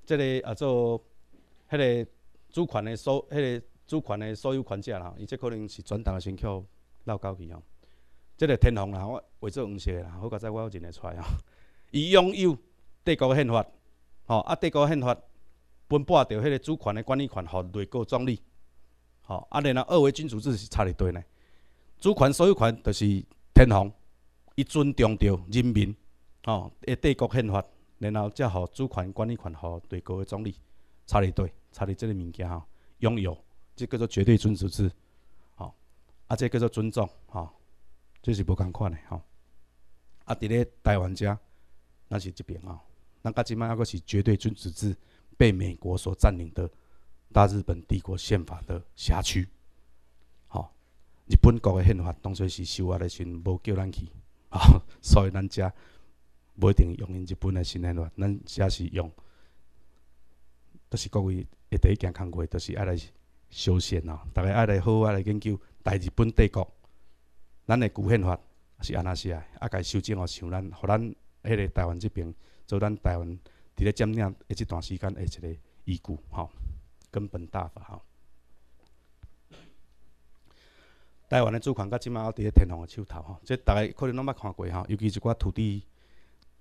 即个啊做迄个主权诶所，迄个主权诶所有权者啦，伊即可能是转达诶先请。老高期哦，这个天皇啦，我画做黄色诶啦。好，刚才我认会出来哦。伊 拥有帝国宪法，吼啊，帝国宪法分拨着迄个主权诶管理权，互内阁总理，吼啊，然后二维君主制是差伫底呢。主权所有权就是天皇，伊尊重着人民，吼，诶，帝国宪法，然后则互主权管理权，互内阁诶总理，差伫底，差伫即个物件吼，拥有即叫做绝对君主制。啊，这叫做尊重，吼，这是无共款的，吼。啊，伫咧台湾遮，咱是即边吼，咱甲即摆抑阁是绝对君主制被美国所占领的大日本帝国宪法的辖区，吼。日本国的宪法当初是修啊咧，先无叫咱去，吼，所以咱遮无一定用因日本新宪法，咱遮是用，都是各位第一件功课，都是爱来修宪吼，逐个爱来好好来研究。大日本帝国，咱诶旧宪法是安那写啊，啊该修正哦，像咱，互咱迄个台湾即边做咱台湾伫咧占领诶即段时间诶一个依据，吼，根本大法吼。台湾诶，主权甲即马还伫咧天皇诶手头吼，即大家可能拢捌看过吼，尤其一寡土地，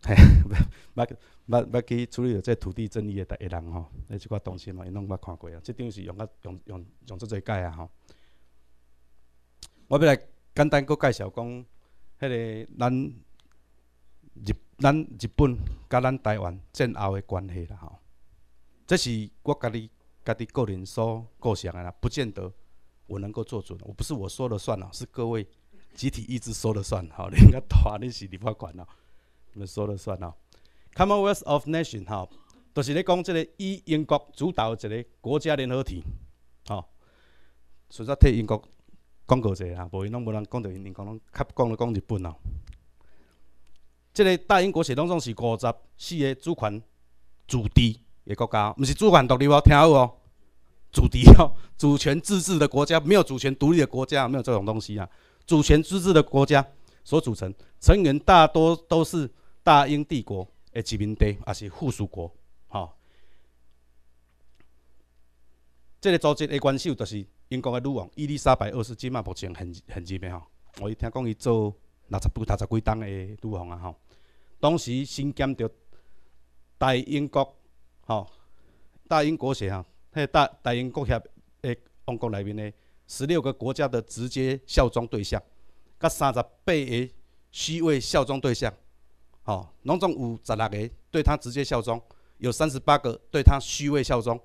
吓，捌捌捌去处理着即土地争议诶，第一人吼，诶，一寡东西嘛，因拢捌看过啊，即张是用较用用用足侪届啊吼。我要来简单佫介绍讲，迄个咱日、咱日本甲咱台湾战后的关系啦吼。这是我家己、家己个人所构想啦，不见得我能够做准，我不是我说了算啦，是各位集体意志说了算。吼，你个大恁是你法权啦，你们说了算啦。Commonwealth of n a t i o n 吼，哈，就是咧讲即个以英国主导一个国家联合体，吼，所以替退英国。讲过一下啦，无伊拢无人讲到因，因讲拢较讲着讲日本哦。这个大英国是拢总是五十四个主权主地的国家，毋是主权独立哦，听好哦。主地哦，主权自治的国家，没有主权独立的国家，没有这种东西啊。主权自治的国家所组成，成员大多都是大英帝国的殖民地，也是附属国。吼。这个组织的元首就是。英国的女王伊丽莎白二世，即嘛目前很很入名吼，我听讲伊做六十八十几档的女王啊吼。当时新疆着大英国吼，大英国协啊，迄大大英国协的王国内面的十六个国家的直接效忠对象，甲三十八个虚位效忠对象，吼，拢总有十六个对他直接效忠，有三十八个对他虚位效忠。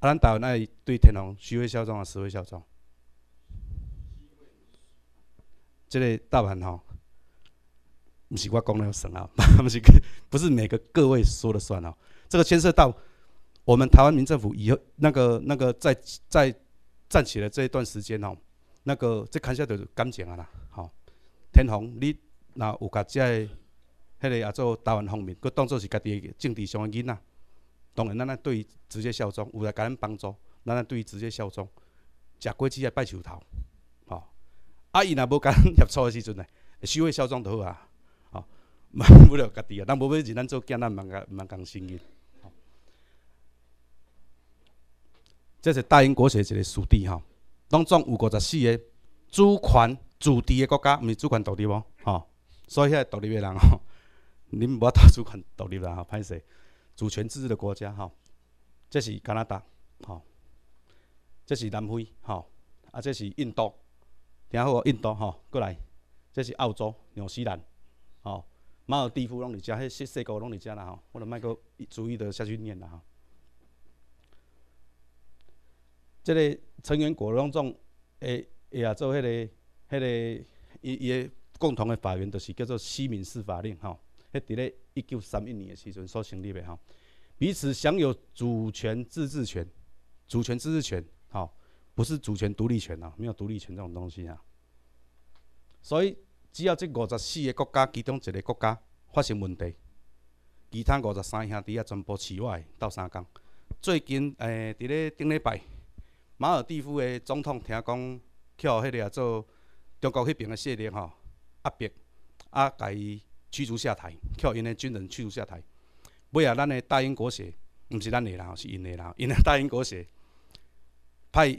啊，咱台湾爱对天皇虚伪效忠啊，实伪效忠。这个大盘吼，不是我讲了算啊，唔 是，不是每个各位说了算哦。这个牵涉到我们台湾民政府以后那个那个在在站起来这一段时间哦，那个再看下就感情啊啦。好，天皇你那有甲在迄个啊做台湾方面，佮当作是家己的政治上的囡仔。当然，咱咧对直接效忠，有来甲咱帮助，咱咧对直接效忠，食过只来拜手头，吼。啊，伊若无甲咱入错诶时阵呢，收微效忠就好啊，吼，免 不了家己啊。咱无要日咱做囡仔，毋万讲生吼。这是大英国是一个属地吼，拢总有五十四个主权主治诶国家，毋是主权独立无？吼，所以遐独立诶人吼，恁无读主权独立啦，歹势。主权自治的国家，吼，这是加拿大，吼，这是南非，吼，啊，这是印度，然后印度，吼，过来，这是澳洲，纽西兰，哦，马尔蒂夫拢伫遮，迄世细个拢伫遮啦，吼，我就卖阁注意的下去念啦，吼。这个成员国当中，会也做迄个，迄个伊伊个共同的法院，就是叫做《西敏寺法令》，吼，迄伫咧。一九三一年的时阵所成立的吼，彼此享有主权自治权，主权自治权吼，不是主权独立权啊，没有独立权这种东西啊。所以只要这五十四个国家其中一个国家发生问题，其他五十三兄弟啊全部除外到三江。最近诶，伫咧顶礼拜，马尔蒂夫的总统听讲，去互迄个做中国迄边的势力吼压迫，啊，甲伊。驱逐下台，叫因的军人驱逐下台。尾啊，咱的大英国协，毋是咱的人是因的人。因的大英国协派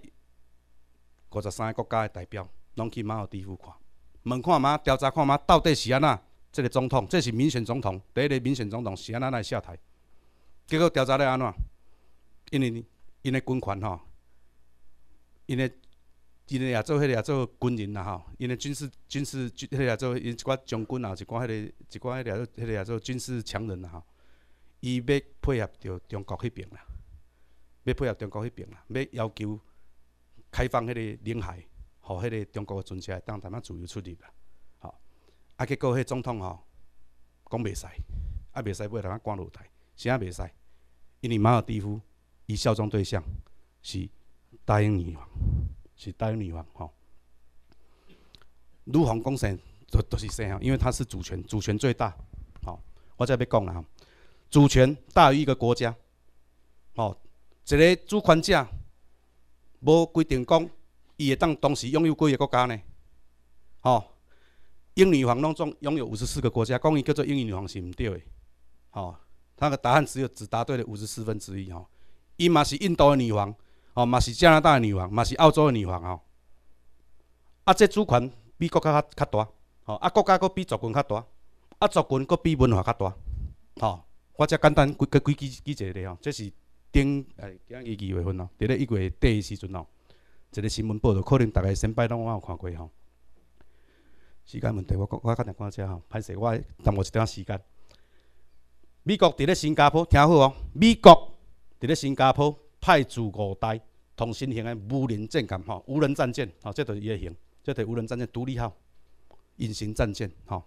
五十三个国家的代表，拢去马尔代夫看，问看嘛，调查看嘛，到底是安那？这个总统，这是民选总统，第一个民选总统是安那来下台。结果调查了安怎？因为因的军权吼，因的。伊呢也做迄个也做军人啦吼，伊呢军事军事军迄个也做伊一寡将军啊，一寡迄个一寡迄个也做迄个也做军事强人啦吼。伊要配合着中国迄边啦，要配合中国迄边啦，要要求开放迄个领海，互迄个中国个船只当头仔自由出入啦，吼。啊，结果迄总统吼讲袂使，啊袂使要头仔光露台，啥袂使，因为马尔蒂夫伊效忠对象是大英女王。是大女王吼，女皇公权就就是三项，因为她是主权，主权最大，吼，我再要讲啦吼，主权大于一个国家，吼，一个主权者，无规定讲，伊会当同时拥有几个国家呢，吼，英女王拢总拥有五十四个国家，讲伊叫做英女王是毋对的，吼，他的答案只有只答对了五十四分之一吼，伊嘛是印度的女王。哦，嘛是加拿大诶女王，嘛是澳洲诶女王吼。啊，即主权比国家较较大，吼啊，国家佫比族群较大，啊，族群佫比文化较大，吼。我遮简单几几几几者个吼，这是顶诶，今日二月份哦，伫咧一月底时阵哦，一个新闻报道，可能大家先摆拢我有看过吼。时间问题，我我较定看些吼，歹势我耽误一点时间。美国伫咧新加坡，听好哦，美国伫咧新加坡派驻五代。同新型的无人战舰，吼，无人战舰，吼，这伊也行，这台无人战舰独立号，隐形战舰，吼，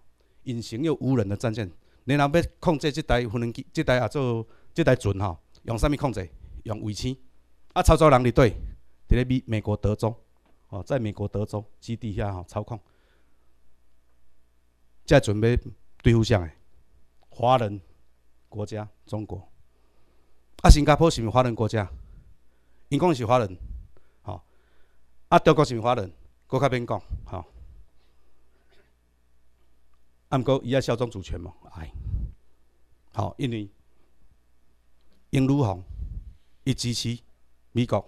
隐形又无人的战舰。你若要控制这台无人机，这台也做，这台船，吼，用啥物控制？用卫星。啊，操作人伫对，伫咧美美国德州，哦，在美国德州基地下，吼，操控。在准备对付啥？诶，华人国家中国。啊，新加坡是毋是华人国家？英国是华人，吼，啊，德国是华人，国较边讲，吼，啊，毋过伊也效忠主权嘛，哎，好，因为英女王伊支持美国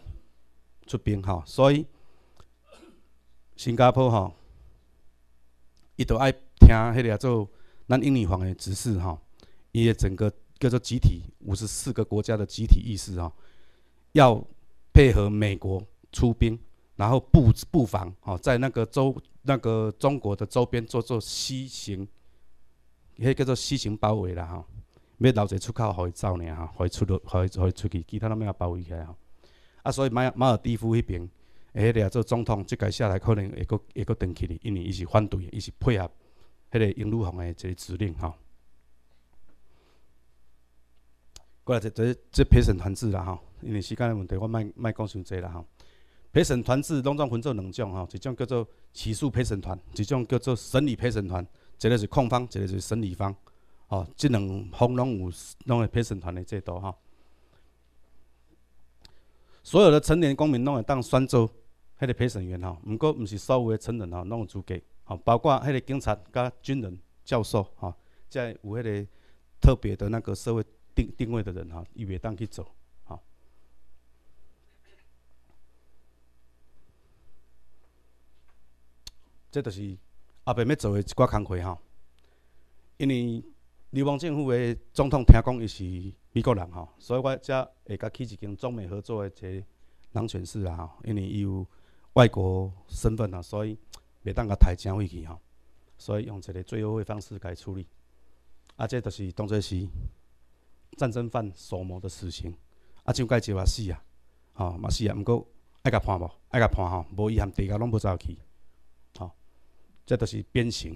出兵，吼，所以新加坡吼，伊都爱听迄个做咱英女王的指示，吼，伊整个叫做集体五十四个国家的集体意识，吼，要。配合美国出兵，然后布布防，哦，在那个周、那个中国的周边做做西行，迄叫做西行包围啦，吼，要留一个出口可以走呢，哈，可以出入，可以可以出去，其他那要包围起来，啊，所以马马尔地夫那边，诶，那个总统，这届下来可能会个会个登去哩，因为伊是反对，伊是配合迄个英、女皇的这个指令，哈。过来，这这这陪审团制啦，哈。因为时间的问题，我卖卖讲伤济啦吼。陪审团是拢总分做两种吼。一种叫做起诉陪审团，一种叫做审理陪审团。一个是控方，一个是审理方。哦，这两方拢有，拢有陪审团的制度哈。所有的成年公民拢会当宣召迄个陪审员吼。毋过，毋是所有的成人吼拢有资格，哦，包括迄个警察、甲军人、教授，哦，在有迄个特别的那个社会定定位的人哈，伊会当去做。即就是阿爸要做的一寡工课吼，因为流亡政府的总统听讲伊是美国人吼，所以我才会甲起一间中美合作的一个人权室啊吼，因为伊有外国身份啊，所以袂当甲抬正位去吼，所以用一个最优惠方式来处理。啊，即就是当作是战争犯所谋的死刑，啊，就该就也死啊，吼嘛死啊，毋过爱甲判无爱甲判吼，无伊含地家拢无走去。这都是鞭刑，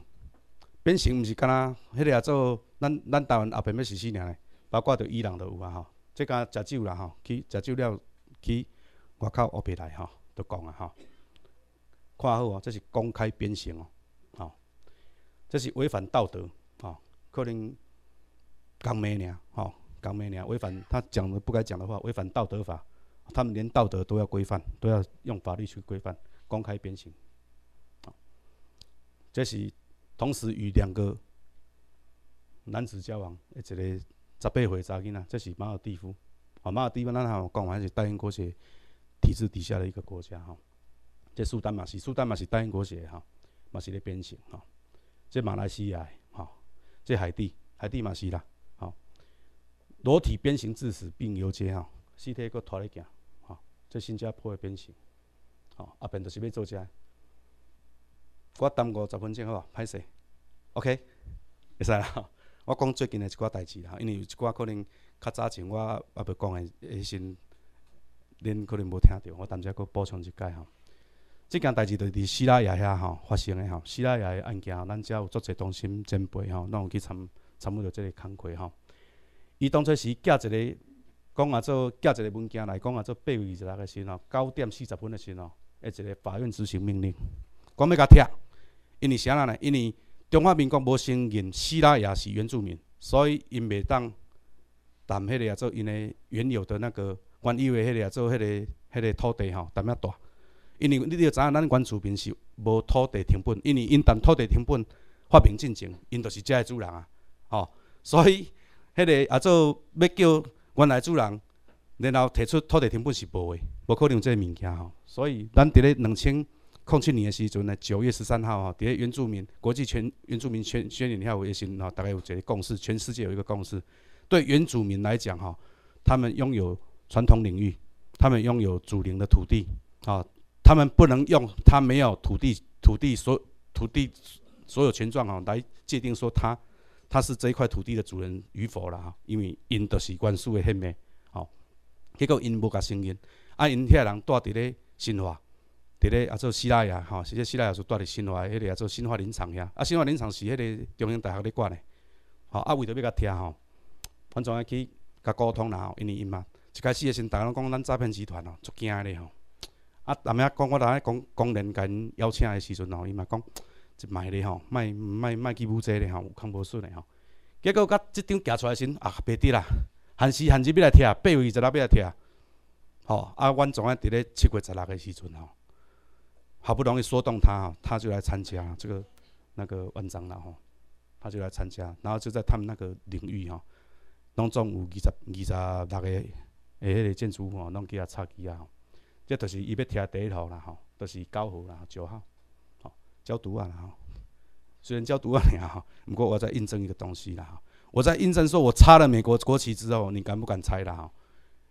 鞭刑毋是干那，迄个也做咱咱台湾后边要实施了，包括着伊朗都有啊吼。这敢食酒啦吼，去食酒了去外口学皮来吼，都讲啊吼。看好哦，这是公开鞭刑哦，吼，这是违反道德吼，可能讲骂娘吼，讲骂娘，违反他讲的不该讲的话，违反道德法，他们连道德都要规范，都要用法律去规范，公开鞭刑。这是同时与两个男子交往一个十八岁查囡啊。这是马尔地夫，啊，马尔地夫咱好讲完是大英国些体制底下的一个国家哈。这苏丹嘛是苏丹嘛是大英国些哈，嘛是咧鞭刑哈。这马来西亚哈，这海地海地嘛是啦。好，裸体鞭刑致死并游街哈，尸体搁拖来行哦，这新加坡的鞭刑，哦，阿平就是要做这。我等五十分钟好啊，歹势，OK，会使啦。我讲最近的一寡代志啦，因为一寡可能较早前我阿未讲诶，诶先，恁可能无听着，我等下阁补充一解吼。即件代志就伫西拉雅遐吼发生诶吼，西拉雅诶案件，咱遮有足侪同心前备吼，拢有去参参与着即个工作吼。伊当初是寄一个，讲啊做寄一个文件来讲啊做八月二十六诶时吼，九点四十分诶时哦，一个法院执行命令，讲要甲拆。因为啥人呢？因为中华民国无承认希腊也是原住民，所以因袂当谈迄个啊做因的原有的那个原以为迄个啊做迄个迄个土地吼，谈遐大。因为你要知影，咱原住民是无土地成本，因为因谈土地成本，发明进程，因就是遮个主人啊，吼。所以迄个啊做要叫原来主人，然后提出土地成本是无诶，无可能即个物件吼。所以咱伫咧两千。空七年的时阵呢？九月十三号哈，底下原住民国际全原住民全宣言，你还有些行啊？大概有这共识，全世界有一个共识。对原住民来讲哈，他们拥有传统领域，他们拥有祖灵的土地啊，他们不能用他没有土地、土地所土地所有权状啊来界定说他他是这一块土地的主人与否了啊。因为因的习惯素为迄美哦，结果因无甲承认，啊因遐人住伫咧新化。伫咧啊做西奈啊吼，实际西奈也是住伫新华，迄个啊做新华林场遐。啊，新华林场是迄个中央大学伫管诶，吼，啊为着要甲听吼，阮总爱去甲沟通啦吼，因为因嘛一开始诶时阵，逐个拢讲咱诈骗集团吼，足惊咧吼。啊，昨眠仔讲我个讲，工人甲因邀请诶时阵吼，伊嘛讲一卖咧吼，卖卖卖去武侪咧吼，有康无顺诶吼。结果甲即张寄出来时阵，啊袂得啦，限时限时要来拆，八位十六要来拆，吼，啊，阮总爱伫咧七月十六诶时阵吼。好不容易说动他他就来参加这个那个文章了哈，他就来参加，然后就在他们那个领域哈，拢总有二十二十六个诶迄个建筑吼，拢叫阿插旗啊吼，即就是伊要听第一号啦吼，就是九号啦，十号，好，消毒啊吼，虽然交毒啊你啊不过我在印证一个东西啦我在印证说，我插了美国国旗之后，你敢不敢拆啦吼？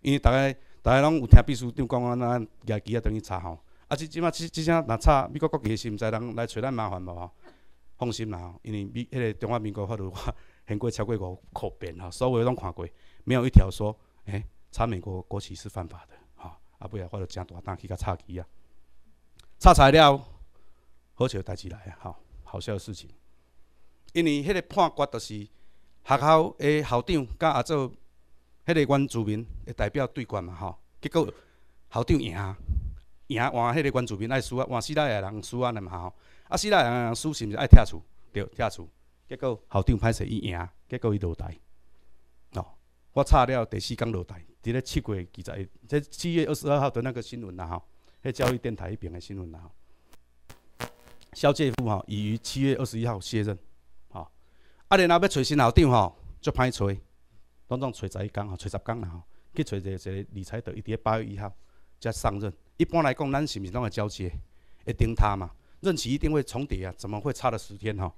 因为大家大家拢有听秘书长讲啊，阿阿旗啊等于插吼。啊！即即嘛，即即声，若插美国国旗是毋知人来找咱麻烦无吼？放心啦，因为美迄个中华民国法律现过超过五五遍吼，所有拢看过，没有一条说诶插美国国旗是犯法的吼。啊，尾然我着诚大胆去甲插旗啊！插起来了，好笑代志来啊！吼，好笑的事情，因为迄个判决就是学校诶校长甲阿做迄个原住民诶代表对决嘛吼，结果校长赢。赢换迄个关注面爱输啊，换师奶下人输啊，尼嘛吼啊！师奶下人输是毋是爱拆厝？对，拆厝，结果校长歹势伊赢，结果伊落台哦。我查了第四工落台，伫咧七月二十，即七月二十二号的那个新闻啦吼，迄教育电台迄边的新闻啦吼。肖介夫吼，已于七月二十一号卸任吼，啊，然后要揣新校长吼，足歹揣，拢总揣十一工吼，揣十工啦吼，去揣一个一个理财的，伊伫咧八月一号。在上任，一般来讲，任是当个交接一定他嘛，任期一定会重叠啊，怎么会差了十天哈？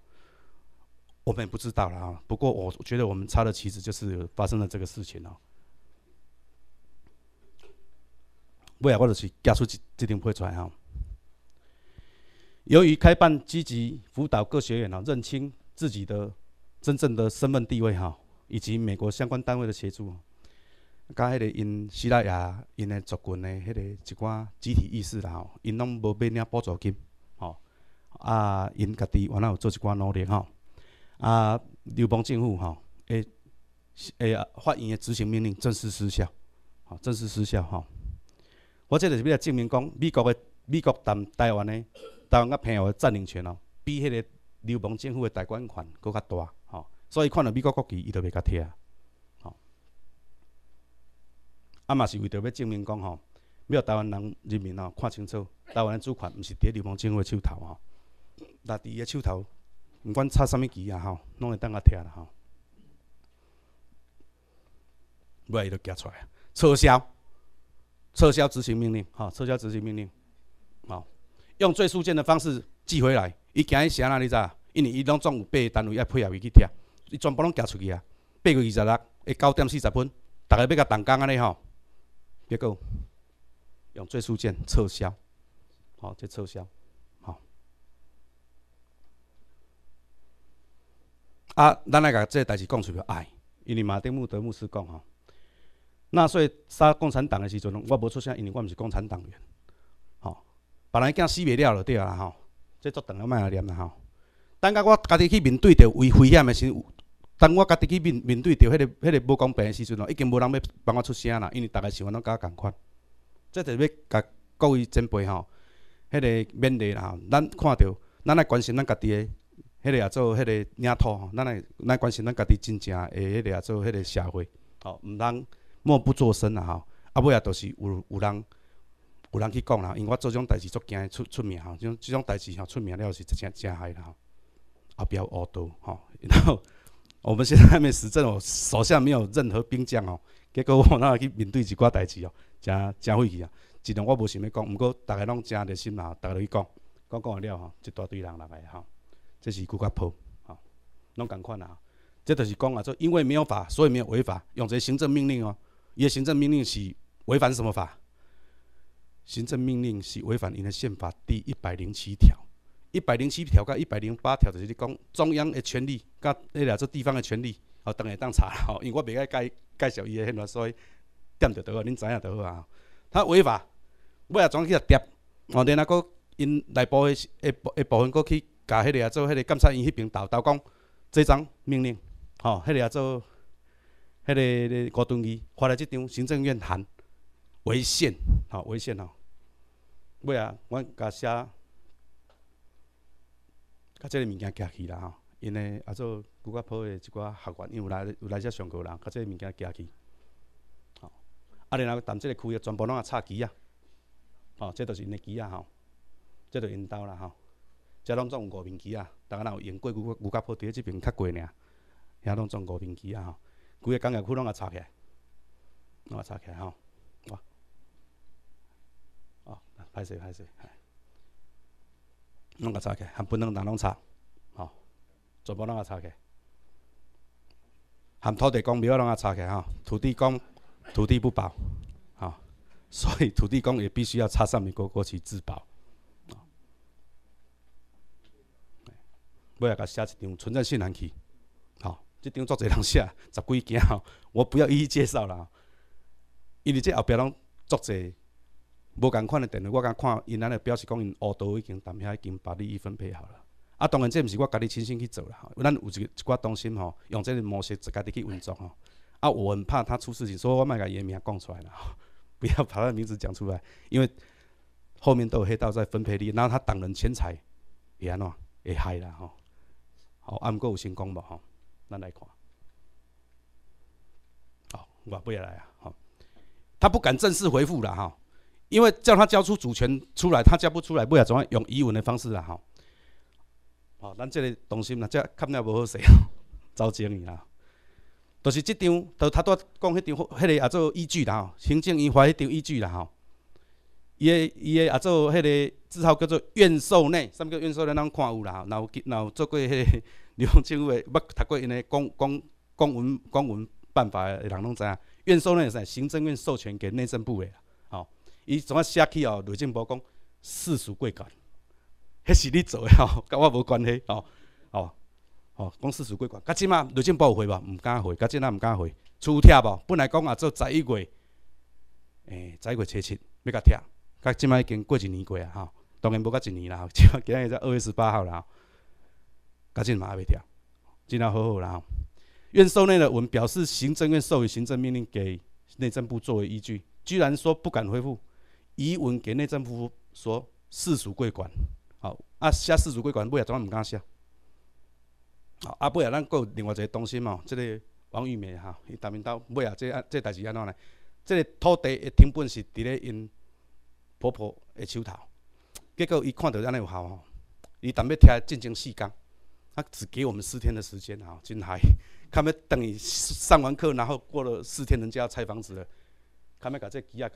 我们也不知道了啊。不过我觉得我们差的其实就是发生了这个事情哦。不雅观的旗，家属一定不会传啊。由于开办积极辅导各学员啊，认清自己的真正的身份地位哈，以及美国相关单位的协助。甲迄个因希腊呀，因诶族群诶，迄个一寡集体意识啦吼，因拢无买领补助金吼，啊，因家己原来有做一寡努力吼，啊，刘邦政府吼，诶诶，法院诶执行命令正式失效，吼正式失效吼，我即个是要证明讲，美国诶，美国谈台湾诶，台湾甲朋友诶占领权吼，比迄个刘邦政府诶代管权搁较大吼，所以看到美国国旗，伊都袂甲拆。啊，嘛是为着要证明讲吼，要台湾人人民吼看清楚，台湾的主权毋是伫咧流氓政府手头吼，那伫个手头，毋管插啥物旗啊吼，拢会当甲拆啦吼。我伊都夹出来，撤销，撤销执行命令，吼，撤销执行命令，吼，用最速件的方式寄回来。伊今日写哪知咋？因为伊拢总有八个单位要配合伊去拆，伊全部拢夹出去啊。八月二十六，诶，九点四十分，逐个要甲动工安尼吼。结构用最速键撤销，好就撤销，好。啊，咱来甲这代志讲出去。哎，因为马丁·穆德牧师讲吼，那所以杀共产党的时阵，我无出声，因为我毋是共产党员，吼，别人经死袂了就对啊吼，这作长了莫阿念啦吼，等到我家己去面对着危危险的时。当我家己去面面对着迄个、迄个无讲平的时阵哦，已经无人要帮我出声啦，因为逐个想法拢甲我共款。这就要甲各位前辈吼，迄个免励啦啦，咱看着咱来关心咱家己的，迄个也做迄个领土吼，咱来，咱关心咱家己真正的迄个也做迄个社会，吼，毋通默不作声啦吼，啊尾也都是有有人有人去讲啦，因为我做种代志足惊出出名吼，即种、即种代志吼出名了是真、真害啦，也比较恶毒吼，然后。我们现在没实政哦，手下没有任何兵将哦，结果我那去面对一挂代志哦，真真费气啊！虽然我无想要讲，不过大家拢真热心啊，大家去讲，讲讲完了吼，一大堆人来吼，这是骨甲破吼，拢共款啊！这就是讲啊，说因为没有法，所以没有违法，用这行政命令哦，这行政命令是违反什么法？行政命令是违反你的宪法第一百零七条。一百零七条甲一百零八条就是讲中央的权力甲迄个做地方的权力，哦当然当查吼，因为我未解介介绍伊诶迄落，所以点着倒个恁知影倒好啊。他违法，我啊专去啊调，吼，然后佫因内部诶诶诶部分佫去甲迄个啊做迄个监察院迄边投投讲这张命令，吼，迄个啊做迄个郭敦义发来即张行政院函，违宪，吼，违宪吼。尾啊，阮甲写。甲即个物件寄去啦吼，因为啊做牛角坡的即寡学员，因有来有来遮上课啦，甲即个物件寄去吼，啊然后但即个区域全部拢啊插旗啊，哦，这都是因旗啊吼，这都因兜啦吼，遮拢总五面旗啊，逐个若有用过牛牛角坡伫咧即边较贵尔，遐拢总五面旗啊吼，几个工业区拢啊插起，来，拢啊插起来吼。哇，哦，歹势歹势。拢个插开，含本能蛋拢插，吼，全部拢个插开，含土地公庙拢个插开吼，土地公土地不保，吼，所以土地公也必须要插上美国国旗自保，啊，要来甲写一张存在性难题，吼，这张作侪人写十几件吼，我不要一一介绍了，因为这后边拢作侪。无共款的电话，我刚看，因安尼表示讲，因乌头已经谈遐已经把利益分配好了。啊，当然这毋是我家己亲身去做啦，咱有一一寡东西吼，用这个模式自家己去运作吼。啊，我很怕他出事情，所以我甲伊的名讲出来啦，吼，不要把他的名字讲出来，因为后面都有黑道在分配利，然后他挡人钱财会安怎会害啦吼。好，毋过有成功无吼？咱来看。好，我不来啊。吼，他不敢正式回复啦吼。因为叫他交出主权出来，他交不出来，不然怎样用英文的方式啦？吼，好，咱这个东西嘛，这肯定不好势，啊，糟践你啦。就是这张，就他都讲迄张，迄个也做依据啦，吼，行政院发迄张依据啦，吼，伊的伊的也做迄个，字号叫做院授内，什么叫院授内？咱看有啦，然后然后做过迄个，你讲政府捌读过因的公公公文公文办法，人拢知啊，院授内是啥？行政院授权给内政部的。伊怎啊写去哦？雷政保讲世俗贵矩，迄是你做诶吼，甲我无关系吼吼吼。讲世俗贵矩，甲即嘛雷政保有回无？毋敢回，甲即嘛毋敢回。厝拆无？本来讲也做十一月，诶，十一月初七要甲拆，甲即嘛已经过一年过啊吼，当然无甲一年啦。即 今才二月十八号啦，甲即嘛也袂拆，真啊好好啦吼。院受内的文表示，行政院授予行政命令给内政部作为依据，居然说不敢回复。伊文国内政府说：“世俗贵管，好啊，写世俗贵管，尾也怎么唔敢写。好啊，尾也，咱阁有另外一个东西嘛，即个王玉梅哈，伊当面斗尾也，即个即个代志安怎呢？即个土地诶，成本是伫咧因婆婆诶手头，结果伊看到尼有效吼，伊当要听进争四工，啊，只给我们四天的时间吼，真害看要等于上完课，然后过了四天，人家要拆房子了，看要甲这机啊，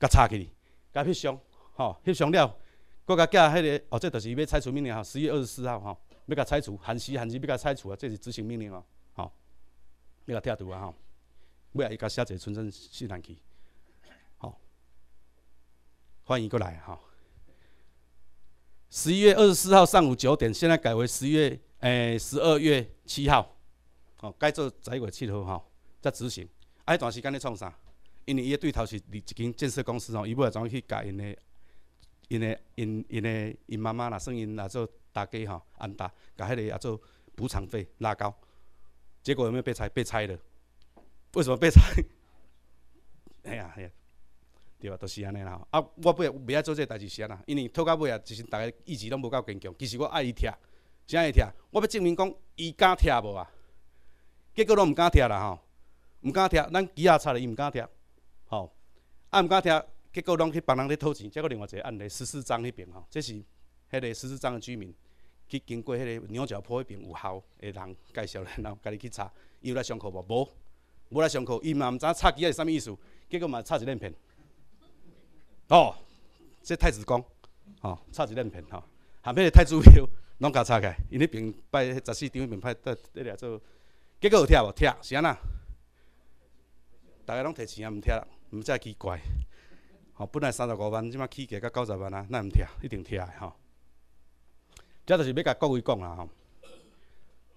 甲差去甲翕相，吼翕相了，国甲寄迄个，哦，这就是伊要拆除命令吼，十月二十四号吼，要甲拆除，限时限时要甲拆除啊，这是执行命令哦，吼，要甲拆除啊吼，要伊甲写一个村镇信传期，吼，欢迎过来吼，十一月二十四号上午九点，现在改为十月诶十二月七号，哦，该做十一月七号吼，再执行，啊，迄段时间咧创啥？因为伊个对头是伫一间建设公司吼，伊尾也怎去甲因个、因个、因因个、因妈妈啦，算因啦做大家吼安踏甲迄个也做补偿费拉高。结果有没有被拆？被拆了？为什么被拆？哎 呀，哎呀，对啊，就是安尼啦。啊，我要袂爱做这代志是安啦，因为拖到尾啊，就是逐个意志拢无够坚强。其实我爱伊拆，真爱拆。我要证明讲伊敢拆无啊？结果拢毋敢拆啦吼，毋敢拆。咱举仔叉了，伊毋敢拆。啊！毋敢听，结果拢去别人咧讨钱，再阁另外一个案例，十四章迄边吼，这是迄个十四章的居民去经过迄个鸟角坡迄边有效的人介绍，然后家己去查，伊有来上课无？无，无来上课，伊嘛毋知拆旗仔是啥物意思，结果嘛插一两片。哦，即太子宫吼，插一两片吼，含迄个太子庙拢插起，来，因迄边拜十四张迄边拜在在了做，结果有拆无？拆，是安那？大家拢摕钱也毋拆。毋真奇怪！吼，本来三十五万，即马起价到九十万啊，咱毋听，一定听的吼。即著是要甲各位讲啊吼，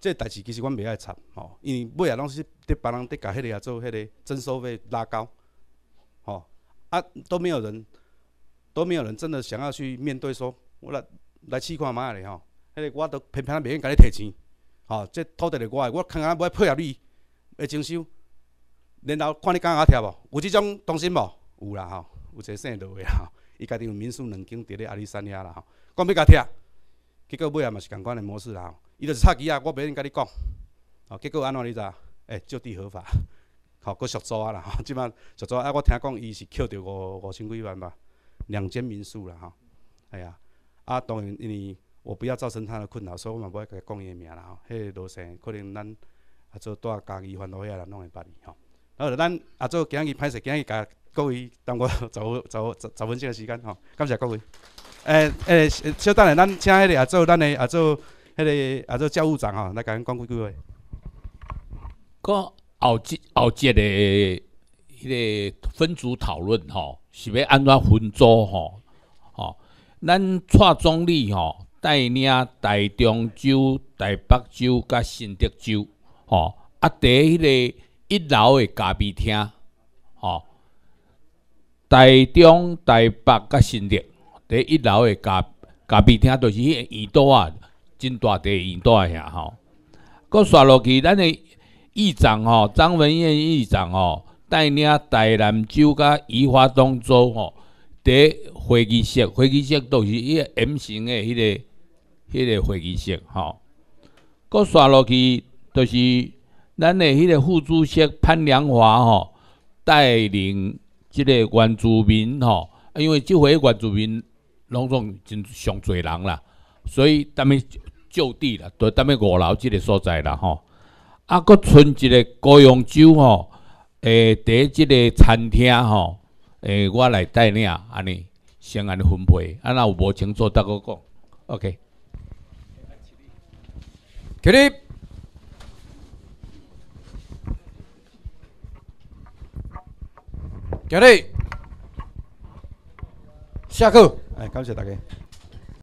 即个代志其实阮袂爱插吼，因为尾啊，拢是伫帮人伫甲迄个做迄个征收费拉高吼，啊都没有人，都没有人真的想要去面对说，我来来试看卖咧吼，迄个我都偏偏袂愿甲你摕钱，吼，即土地是我的，我刚刚要配合你来征收。然后看你敢敢听无？有即种东西无？有啦吼，有个姓罗的吼，伊家己有民宿两间，伫咧阿里山遐啦吼。讲要甲听，结果尾啊嘛是共款的模式啦吼。伊就是差钱啊，我袂用甲你讲。吼，结果安怎知？煞？诶，就地合法，吼，佫续租啊啦吼。即摆续租，啊，我听讲伊是扣着五五千几万吧，两间民宿啦吼。哎呀，啊当然，因为我不要造成他的困扰，所以我嘛爱甲伊讲伊的名啦吼。迄个罗姓可能咱啊做带家己烦恼遐人拢会捌伊吼。好，咱阿做今日歹势，今日甲各位耽误十十十十分钟个时间吼，感谢各位。诶诶，稍等下，咱请迄个阿做，咱的阿做，迄个阿做教务长吼，来甲咱讲几句。个后节后节个迄个分组讨论吼，是要安怎分组吼？吼，咱蔡总理吼，带领台中州、台北州、甲新德州，吼，第一迄个。一楼的咖啡厅，吼，台中、台北、甲新店，第一楼的咖咖啡厅，就是迄个圆桌啊，真大块圆桌遐吼。过刷落去，咱的议长吼，张文燕议长吼，带领台南州甲宜华东州吼，第会议室，会议室都是迄个 M 型的迄个迄个会议室吼。过刷落去，就是。咱的迄个副主席潘良华吼带领即个原住民吼，因为即回原住民拢总真上侪人啦，所以他们就地啦，在他们五楼即个所在啦吼，啊，佫剩一个高永酒吼，诶，伫即个餐厅吼，诶，我来带领安尼先安尼分配，啊，若有无清楚，大佫讲，OK。开始。今日下课，哎，感谢大家。